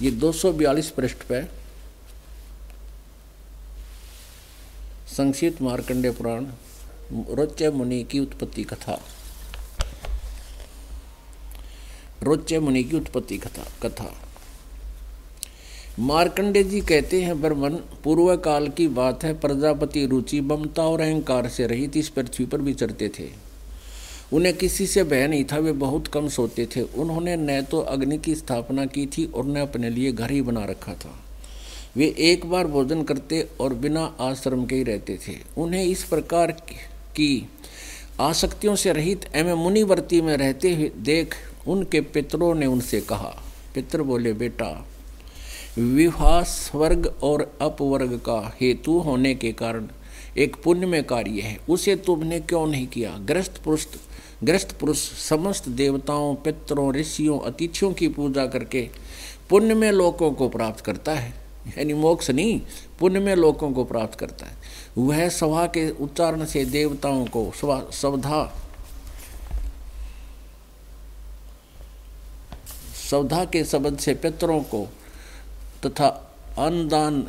ये 242 पृष्ठ पे संक्षिप्त मार्कंडेय पुराण रोच्य मुनि की उत्पत्ति कथा रोच्य मुनि की उत्पत्ति कथा कथा मार्कंडे जी कहते हैं ब्रह्मन पूर्व काल की बात है प्रजापति रुचि ममता और अहंकार से रहित इस पृथ्वी पर विचरते थे उन्हें किसी से भय नहीं था वे बहुत कम सोते थे उन्होंने न तो अग्नि की स्थापना की थी और न अपने लिए घर ही बना रखा था वे एक बार भोजन करते और बिना आश्रम के ही रहते थे उन्हें इस प्रकार की आसक्तियों से रहित एवं मुनिवर्ती में रहते हुए देख उनके पितरों ने उनसे कहा पितर बोले बेटा विवाह स्वर्ग और अपवर्ग का हेतु होने के कारण एक पुण्य में कार्य है उसे तुमने क्यों नहीं किया ग्रस्त पुरुष ग्रस्त पुरुष समस्त देवताओं पितरों ऋषियों अतिथियों की पूजा करके पुण्य में लोगों को प्राप्त करता है यानी मोक्ष नहीं पुण्य में लोगों को प्राप्त करता है वह सभा के उच्चारण से देवताओं को सवधा सवधा के शब्द से पितरों को तथा अन्नदान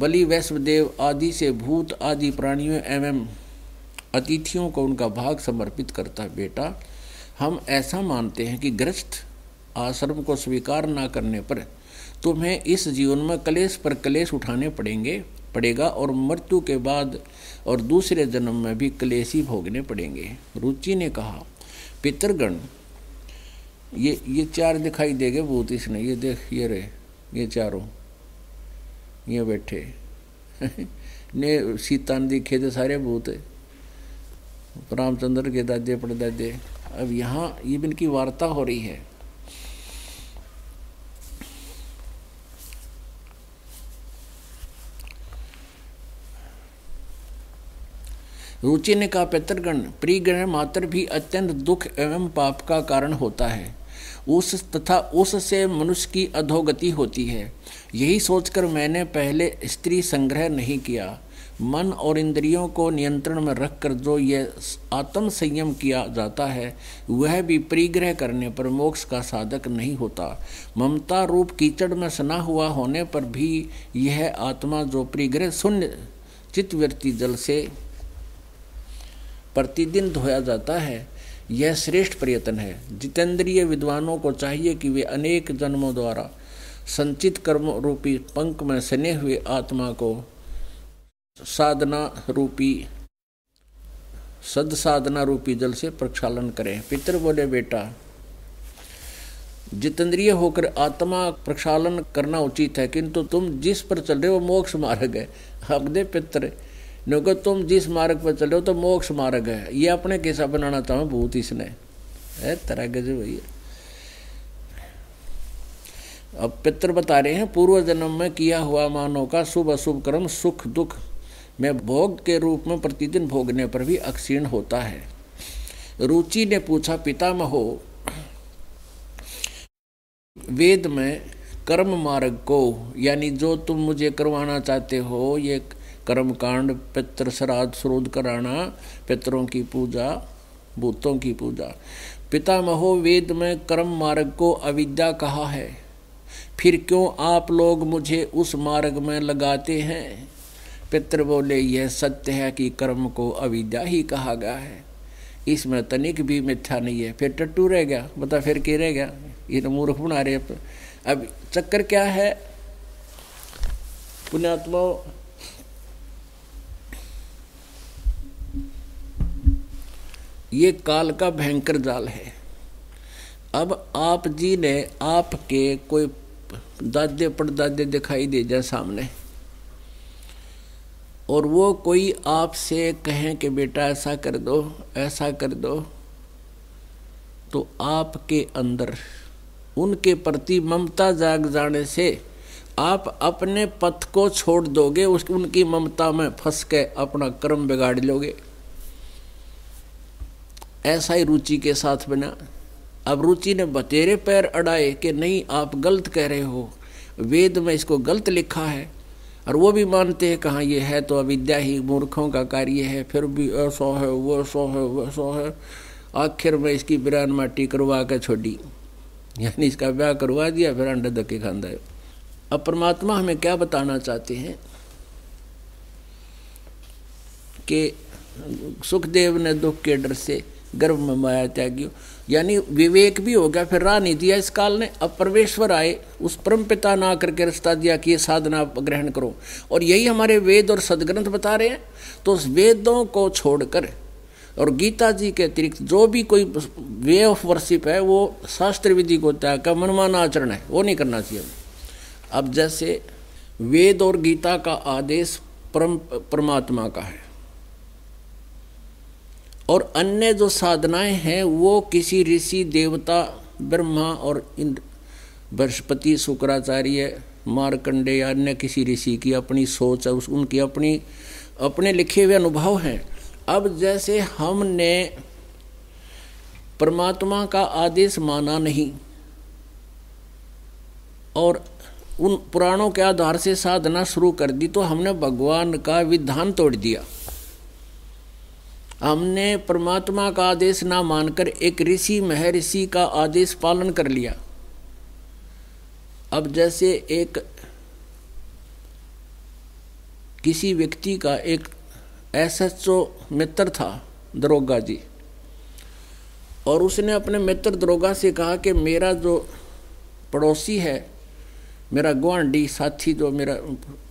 बलि वैश्वदेव आदि से भूत आदि प्राणियों एवं अतिथियों को उनका भाग समर्पित करता बेटा हम ऐसा मानते हैं कि ग्रस्त आश्रम को स्वीकार ना करने पर तुम्हें इस जीवन में कलेश पर कलेश उठाने पड़ेंगे पड़ेगा और मृत्यु के बाद और दूसरे जन्म में भी कलेश ही भोगने पड़ेंगे रुचि ने कहा पितृगण ये ये चार दिखाई देंगे भूत इसने ये देख ये रहे ये चारों ये बैठे ने सीता नदी खेद सारे भूत रामचंद्र के दादे पड़दादे अब यहाँ ये इनकी वार्ता हो रही है रुचि ने कहा पैतृगण प्रिय मात्र भी अत्यंत दुख एवं पाप का कारण होता है उस तथा उससे मनुष्य की अधोगति होती है यही सोचकर मैंने पहले स्त्री संग्रह नहीं किया मन और इंद्रियों को नियंत्रण में रख कर जो यह आत्म संयम किया जाता है वह भी परिग्रह करने पर मोक्ष का साधक नहीं होता ममता रूप कीचड़ में सना हुआ होने पर भी यह आत्मा जो परिग्रह शून्य चित्तवृत्ति जल से प्रतिदिन धोया जाता है यह श्रेष्ठ प्रयत्न है जितेंद्रिय विद्वानों को चाहिए कि वे अनेक जन्मों द्वारा संचित कर्म रूपी पंक में सने हुए आत्मा को साधना रूपी सद साधना रूपी जल से प्रक्षालन करें पितर बोले बेटा जितेंद्रिय होकर आत्मा प्रक्षालन करना उचित है किंतु तुम जिस पर चल रहे हो मोक्ष मार्ग है दे पितर नको तुम जिस मार्ग पर चले हो तो मोक्ष मार्ग है ये अपने कैसा बनाना चाहो भूत इसने है तरह गजब भैया अब पितर बता रहे हैं पूर्व जन्म में किया हुआ मानव का शुभ अशुभ कर्म सुख दुख में भोग के रूप में प्रतिदिन भोगने पर भी अक्षीर्ण होता है रुचि ने पूछा पिता महो वेद में कर्म मार्ग को यानी जो तुम मुझे करवाना चाहते हो ये कर्म कांड पितृ श्राद्ध श्रोध कराना पितरों की पूजा भूतों की पूजा पितामहो वेद में कर्म मार्ग को अविद्या कहा है फिर क्यों आप लोग मुझे उस मार्ग में लगाते हैं पितृ बोले यह सत्य है कि कर्म को अविद्या ही कहा गया है इसमें तनिक भी मिथ्या नहीं है फिर टट्टू रह गया बता फिर के रह गया ये तो मूर्ख बना रहे अब चक्कर क्या है पुण्यात्मा ये काल का भयंकर जाल है अब आप जी ने आपके कोई दादे पड़दादे दिखाई दे जाए सामने और वो कोई आपसे कहें कि बेटा ऐसा कर दो ऐसा कर दो तो आपके अंदर उनके प्रति ममता जाग जाने से आप अपने पथ को छोड़ दोगे उस उनकी ममता में फंस के अपना कर्म बिगाड़ लोगे ऐसा ही रुचि के साथ बना अब रुचि ने बतेरे पैर अड़ाए कि नहीं आप गलत कह रहे हो वेद में इसको गलत लिखा है और वो भी मानते हैं कहाँ ये है तो अविद्या ही मूर्खों का कार्य है फिर भी असो है वो सो है वो सो है आखिर में इसकी बिरान माटी करवा कर छोड़ी यानी इसका ब्याह करवा दिया फिर अंडा धके खांदा है अब परमात्मा हमें क्या बताना चाहते हैं कि सुखदेव ने दुख के डर से गर्भ में माया त्यागी यानी विवेक भी हो गया फिर राह नहीं दिया इस काल ने अब परमेश्वर आए उस परम पिता ना करके रास्ता दिया कि ये साधना ग्रहण करो और यही हमारे वेद और सदग्रंथ बता रहे हैं तो उस वेदों को छोड़कर और गीता जी के अतिरिक्त जो भी कोई वे ऑफ वर्शिप है वो शास्त्र विधि को त्याग का मनमाना आचरण है वो नहीं करना चाहिए अब जैसे वेद और गीता का आदेश परम परमात्मा का है और अन्य जो साधनाएं हैं वो किसी ऋषि देवता ब्रह्मा और इंद्र बृहस्पति शुक्राचार्य मारकंडे या अन्य किसी ऋषि की अपनी सोच है उनकी अपनी अपने लिखे हुए अनुभव हैं अब जैसे हमने परमात्मा का आदेश माना नहीं और उन पुराणों के आधार से साधना शुरू कर दी तो हमने भगवान का विधान तोड़ दिया हमने परमात्मा का आदेश ना मानकर एक ऋषि महर्षि का आदेश पालन कर लिया अब जैसे एक किसी व्यक्ति का एक एसएचओ मित्र था दरोगा जी और उसने अपने मित्र दरोगा से कहा कि मेरा जो पड़ोसी है मेरा गुआंडी साथी जो मेरा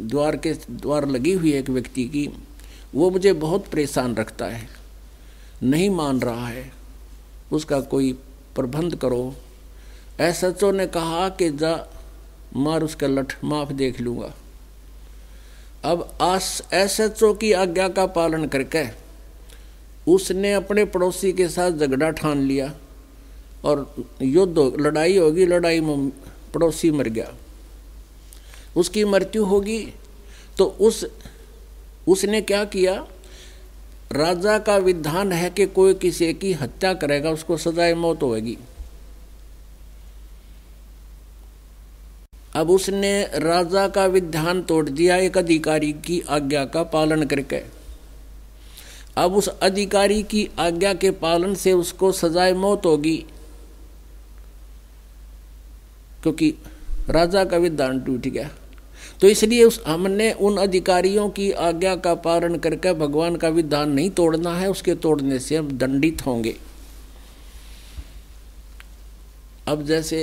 द्वार के द्वार लगी हुई है एक व्यक्ति की वो मुझे बहुत परेशान रखता है नहीं मान रहा है उसका कोई प्रबंध करो ऐसचो ने कहा कि जा मार उसका लठ माफ देख लूँगा अब आस एस एच ओ की आज्ञा का पालन करके उसने अपने पड़ोसी के साथ झगड़ा ठान लिया और युद्ध हो लड़ाई होगी लड़ाई में पड़ोसी मर गया उसकी मृत्यु होगी तो उस उसने क्या किया राजा का विधान है कि कोई किसी की हत्या करेगा उसको सजाए मौत होगी अब उसने राजा का विधान तोड़ दिया एक अधिकारी की आज्ञा का पालन करके अब उस अधिकारी की आज्ञा के पालन से उसको सजाए मौत होगी क्योंकि राजा का विधान टूट गया तो इसलिए उस हमने उन अधिकारियों की आज्ञा का पालन करके भगवान का विधान नहीं तोड़ना है उसके तोड़ने से हम दंडित होंगे अब जैसे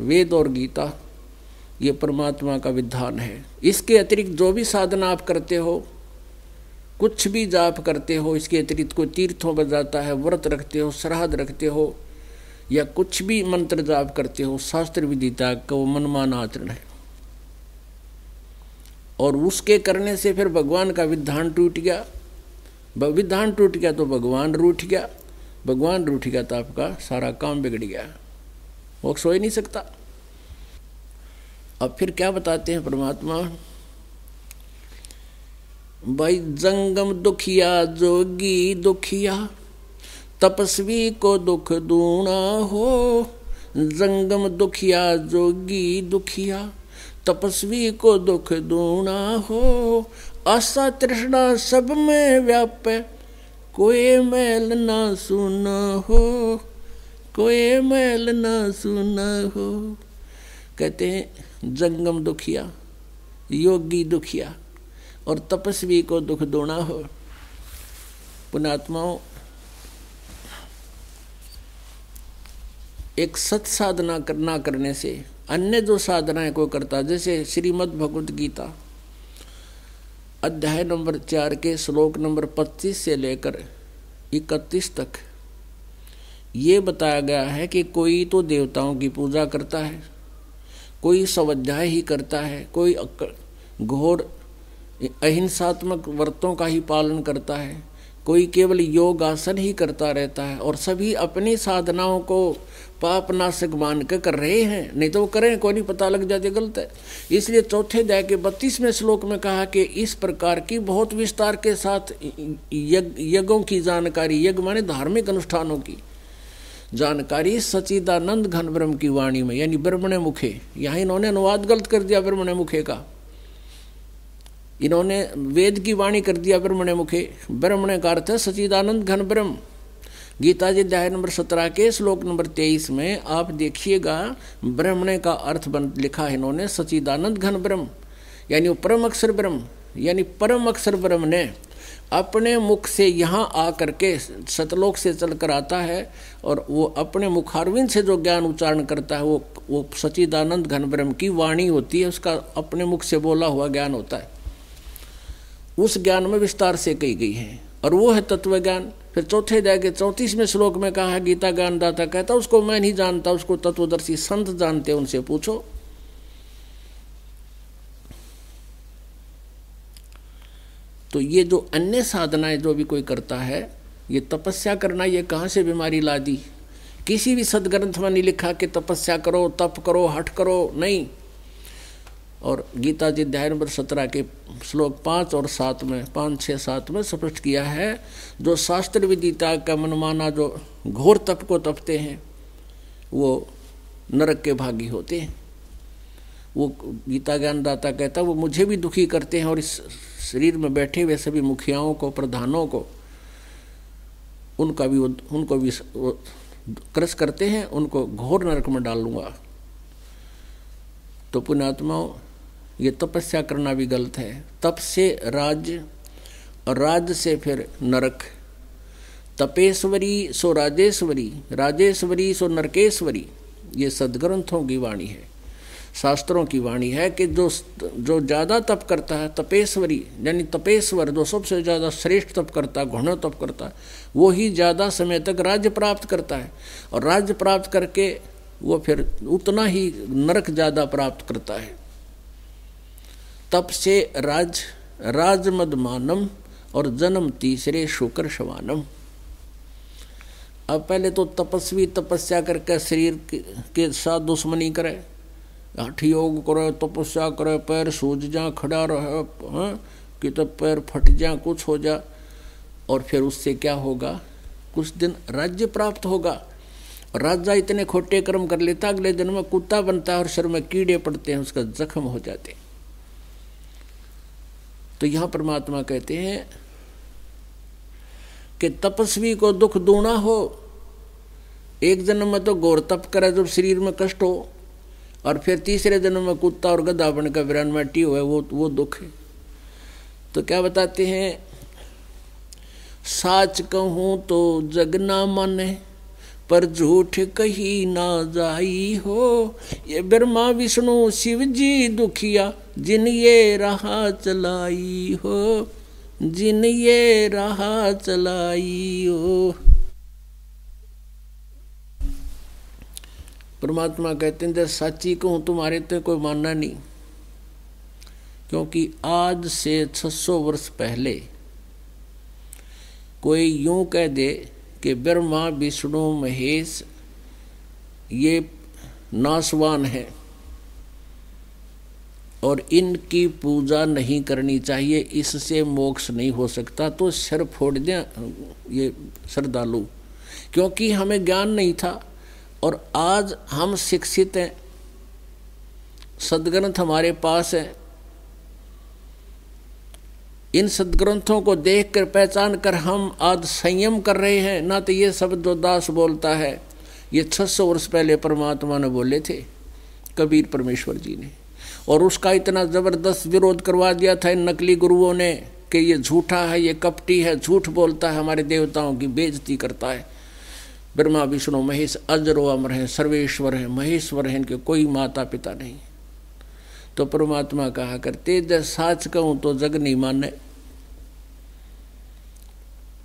वेद और गीता ये परमात्मा का विधान है इसके अतिरिक्त जो भी साधना आप करते हो कुछ भी जाप करते हो इसके अतिरिक्त कोई तीर्थों पर जाता है व्रत रखते हो श्राद्ध रखते हो या कुछ भी मंत्र जाप करते हो शास्त्र विधि का वो मनमाना आचरण है और उसके करने से फिर भगवान का विधान टूट गया विधान टूट गया तो भगवान रूठ गया भगवान रूठ गया तो आपका सारा काम बिगड़ गया वो सो ही नहीं सकता अब फिर क्या बताते हैं परमात्मा भाई जंगम दुखिया जोगी दुखिया तपस्वी को दुख दूणा हो जंगम दुखिया जोगी दुखिया तपस्वी को दुख दूणा हो आशा तृष्णा सब में व्याप कोई मैल ना सुना हो कोई मैल ना सुना हो कहते हैं जंगम दुखिया योगी दुखिया और तपस्वी को दुख दोना हो पुणात्माओं एक सत्साधना करना करने से अन्य जो साधनाएं कोई करता जैसे श्रीमद् भगवत गीता अध्याय नंबर चार के श्लोक नंबर पच्चीस से लेकर इकतीस तक ये बताया गया है कि कोई तो देवताओं की पूजा करता है कोई स्वाध्याय ही करता है कोई घोर अहिंसात्मक व्रतों का ही पालन करता है कोई केवल योग आसन ही करता रहता है और सभी अपनी साधनाओं को पाप नाशक मान के कर रहे हैं नहीं तो वो करें कोई नहीं पता लग जाते गलत है इसलिए चौथे अध्याय के बत्तीसवें श्लोक में कहा कि इस प्रकार की बहुत विस्तार के साथ यज्ञों की जानकारी यज्ञ माने धार्मिक अनुष्ठानों की जानकारी सचिदानंद घन ब्रह्म की वाणी में यानी ब्रह्मण मुखे यहाँ इन्होंने अनुवाद गलत कर दिया ब्रह्मण मुखे का इन्होंने वेद की वाणी कर दिया ब्रह्मण मुखे ब्रह्मण का अर्थ है सचिदानंद घन ब्रह्म गीता जी अध्याय नंबर सत्रह के श्लोक नंबर तेईस में आप देखिएगा ब्रह्मणे का अर्थ बन लिखा है इन्होंने सचिदानंद घन ब्रह्म यानी परम अक्षर ब्रह्म यानी परम अक्षर ब्रह्म ने अपने मुख से यहाँ आ करके सतलोक से चल कर आता है और वो अपने मुखारविंद से जो ज्ञान उच्चारण करता है वो वो सचिदानंद घन ब्रह्म की वाणी होती है उसका अपने मुख से बोला हुआ ज्ञान होता है उस ज्ञान में विस्तार से कही गई है और वो है तत्व ज्ञान फिर चौथे जाके चौंतीसवें श्लोक में कहा गीता ज्ञानदाता कहता उसको मैं नहीं जानता उसको तत्वदर्शी संत जानते उनसे पूछो तो ये जो अन्य साधनाएं जो भी कोई करता है ये तपस्या करना ये कहाँ से बीमारी ला दी किसी भी सदग्रंथ में नहीं लिखा कि तपस्या करो तप करो हट करो नहीं और गीता जी अध्याय नंबर सत्रह के श्लोक पाँच और सात में पाँच छः सात में स्पष्ट किया है जो शास्त्र विदिता का मनमाना जो घोर तप को तपते हैं वो नरक के भागी होते हैं वो गीता ज्ञानदाता कहता वो मुझे भी दुखी करते हैं और इस शरीर में बैठे हुए सभी मुखियाओं को प्रधानों को उनका भी उनको भी क्रश क्रस करते हैं उनको घोर नरक में डालूंगा तो पुण्यात्माओं ये तपस्या करना भी गलत है तप से राज्य और राज से फिर नरक तपेश्वरी सो राजेश्वरी राजेश्वरी सो नरकेश्वरी ये सदग्रंथों की वाणी है शास्त्रों की वाणी है कि जो जो ज़्यादा तप करता है तपेश्वरी यानी तपेश्वर जो सबसे ज़्यादा श्रेष्ठ तप करता है घुण तप करता है वो ही ज़्यादा समय तक राज्य प्राप्त करता है और राज्य प्राप्त करके वो फिर उतना ही नरक ज़्यादा प्राप्त करता है तप से राज राजमदमानम और जन्म तीसरे शुक्र शवानम अब पहले तो तपस्वी तपस्या करके शरीर के साथ दुश्मनी करे हठ योग करो तपस्या करो पैर सूझ जा खड़ा रहे हाँ कि तो पैर फट जा कुछ हो जा और फिर उससे क्या होगा कुछ दिन राज्य प्राप्त होगा राजा इतने खोटे कर्म कर लेता अगले दिन में कुत्ता बनता है और सर में कीड़े पड़ते हैं उसका जख्म हो जाते हैं तो यहाँ परमात्मा कहते हैं कि तपस्वी को दुख दूना हो एक जन्म में तो गौर तप करे जब शरीर में कष्ट हो और फिर तीसरे जन्म में कुत्ता और गधा बन का विरान मट्टी हुआ वो वो दुख है तो क्या बताते हैं साच कहूं तो जग मन है पर झूठ कही ना जाई हो ये ब्रह्मा विष्णु शिव जी दुखिया जिन ये रहा चलाई हो जिन ये रहा चलाई हो परमात्मा कहते हैं जब सच्ची कहूँ तुम्हारे तो कोई मानना नहीं क्योंकि आज से 600 वर्ष पहले कोई यूं कह दे कि ब्रह्मा विष्णु महेश ये नासवान है और इनकी पूजा नहीं करनी चाहिए इससे मोक्ष नहीं हो सकता तो सिर फोड़ दें ये श्रद्धालु क्योंकि हमें ज्ञान नहीं था और आज हम शिक्षित हैं सदग्रंथ हमारे पास है इन सदग्रंथों को देख कर पहचान कर हम आज संयम कर रहे हैं ना तो ये शब्द जो दास बोलता है ये 600 सौ वर्ष पहले परमात्मा ने बोले थे कबीर परमेश्वर जी ने और उसका इतना ज़बरदस्त विरोध करवा दिया था इन नकली गुरुओं ने कि ये झूठा है ये कपटी है झूठ बोलता है हमारे देवताओं की बेजती करता है ब्रह्मा विष्णु महेश अजर अमर हैं सर्वेश्वर हैं महेश्वर हैं इनके कोई माता पिता नहीं तो परमात्मा कहा करते जब साच कहूं तो जग नहीं माने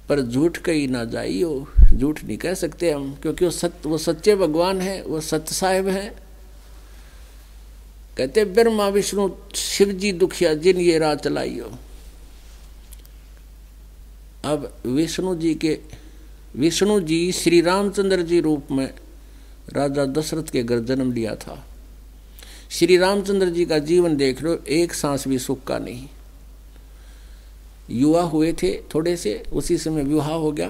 पर झूठ कही ना हो झूठ नहीं कह सकते हम क्योंकि वो सत वो सच्चे भगवान है वो सत्य साहेब है कहते ब्रह्मा विष्णु शिव जी दुखिया जिन ये राह चलाई हो अब विष्णु जी के विष्णु जी श्री रामचंद्र जी रूप में राजा दशरथ के घर जन्म लिया था श्री रामचंद्र जी का जीवन देख लो एक सांस भी सुख का नहीं युवा हुए थे थोड़े से उसी समय विवाह हो गया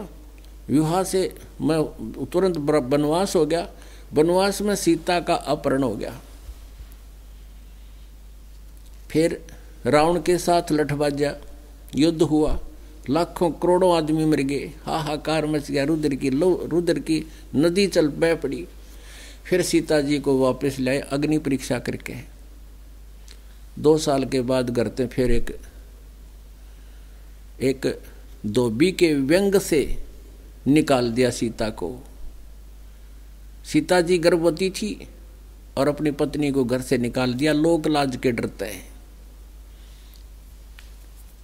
विवाह से मैं तुरंत वनवास हो गया वनवास में सीता का अपहरण हो गया फिर रावण के साथ लठबाजा युद्ध हुआ लाखों करोड़ों आदमी मर गए हाहाकार मच गया रुद्र की लो रुद्र की नदी चल बह पड़ी फिर सीता जी को वापस लाए अग्नि परीक्षा करके दो साल के बाद करते फिर एक एक धोबी के व्यंग से निकाल दिया सीता को सीता जी गर्भवती थी और अपनी पत्नी को घर से निकाल दिया लोक लाज के डरते हैं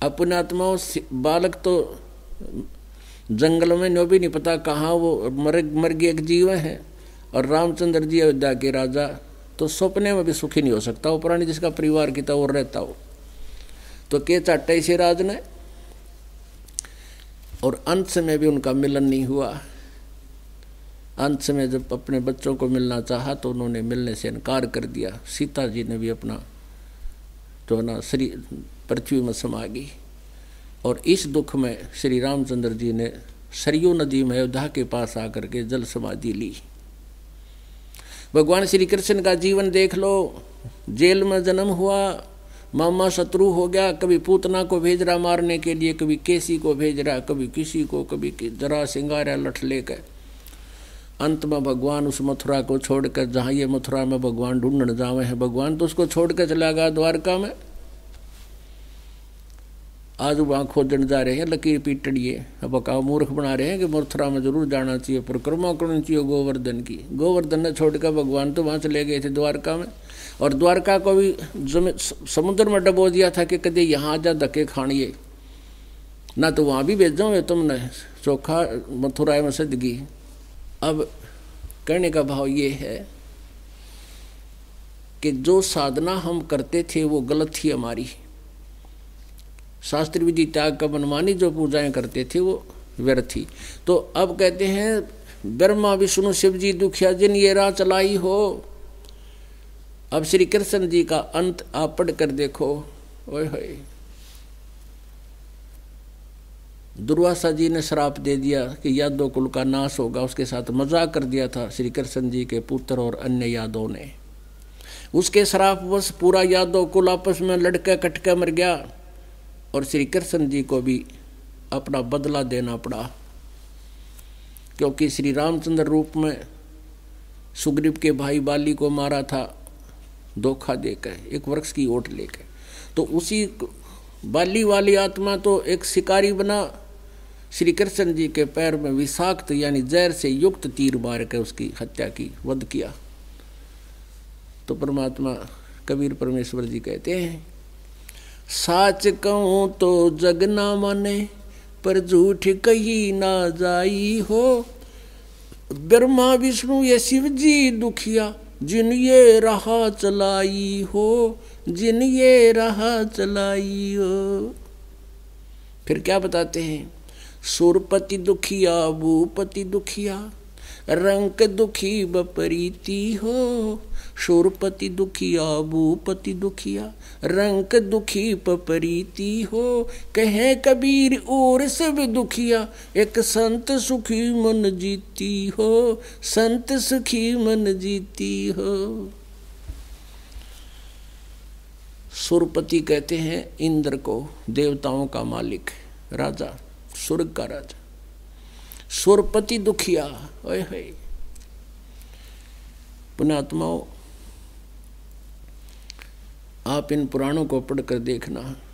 अपने आत्माओं बालक तो जंगल में नो भी नहीं पता कहाँ वो मर मर्ग एक जीव है और रामचंद्र जी अयोध्या के राजा तो सपने में भी सुखी नहीं हो सकता वो प्राणी जिसका परिवार किता और रहता हो तो के चाटा इसी राज ने और अंत में भी उनका मिलन नहीं हुआ अंत में जब अपने बच्चों को मिलना चाहा तो उन्होंने मिलने से इनकार कर दिया सीता जी ने भी अपना जो है ना श्री पृथ्वी में समा गई और इस दुख में श्री रामचंद्र जी ने सरयू नदी में अयोध्या के पास आकर के जल समाधि ली भगवान श्री कृष्ण का जीवन देख लो जेल में जन्म हुआ मामा शत्रु हो गया कभी पूतना को भेज रहा मारने के लिए कभी केसी को भेज रहा कभी किसी को कभी जरा सिंगारा लठ लेकर अंत में भगवान उस मथुरा को छोड़कर जहाँ ये मथुरा में भगवान ढूंढने जावे हैं भगवान तो उसको छोड़कर चला गया द्वारका में आज वहाँ खोजन जा रहे हैं लकीर पीटन ये अब का मूर्ख बना रहे हैं कि मूर्थरा में जरूर जाना चाहिए परिक्रमा करनी चाहिए गोवर्धन की गोवर्धन ने छोड़कर भगवान तो वहाँ चले गए थे द्वारका में और द्वारका को भी समुद्र में डबो दिया था कि कदे यहाँ आ जा धक्के खानिए ना तो वहाँ भी भेज दो तो तुमने चोखा मथुरा में सदगी अब कहने का भाव ये है कि जो साधना हम करते थे वो गलत थी हमारी शास्त्र विधि त्याग का मनमानी जो पूजाएं करते थे वो व्यर्थ तो अब कहते हैं ब्रह्मा विष्णु शिव जी दुखिया जिन ये राह चलाई हो अब श्री कृष्ण जी का अंत आप पढ़ कर देखो ओए होए दुर्वासा जी ने श्राप दे दिया कि यादव कुल का नाश होगा उसके साथ मजाक कर दिया था श्री कृष्ण जी के पुत्र और अन्य यादव ने उसके श्राप बस पूरा यादव कुल आपस में लड़के कटके मर गया और श्री कृष्ण जी को भी अपना बदला देना पड़ा क्योंकि श्री रामचंद्र रूप में सुग्रीव के भाई बाली को मारा था धोखा देकर एक वृक्ष की ओट लेकर तो उसी बाली वाली आत्मा तो एक शिकारी बना श्री कृष्ण जी के पैर में विषाक्त यानी जहर से युक्त तीर मार कर उसकी हत्या की वध किया तो परमात्मा कबीर परमेश्वर जी कहते हैं साच कहो तो जग ना माने पर झूठ कही ना जाई हो ब्रह्मा विष्णु ये शिव जी दुखिया जिन ये रहा चलाई हो जिन ये रहा चलाई हो फिर क्या बताते हैं सुरपति दुखिया भूपति दुखिया रंक दुखी बपरीती हो शोरपति दुखिया भूपति दुखिया रंक दुखी पपरीती हो कहे कबीर और सब दुखिया एक संत सुखी मन जीती हो संत सुखी मन जीती हो सुरपति कहते हैं इंद्र को देवताओं का मालिक राजा स्वर्ग का राजा सुरपति दुखिया ओए पुणात्माओं आप इन पुराणों को पढ़कर देखना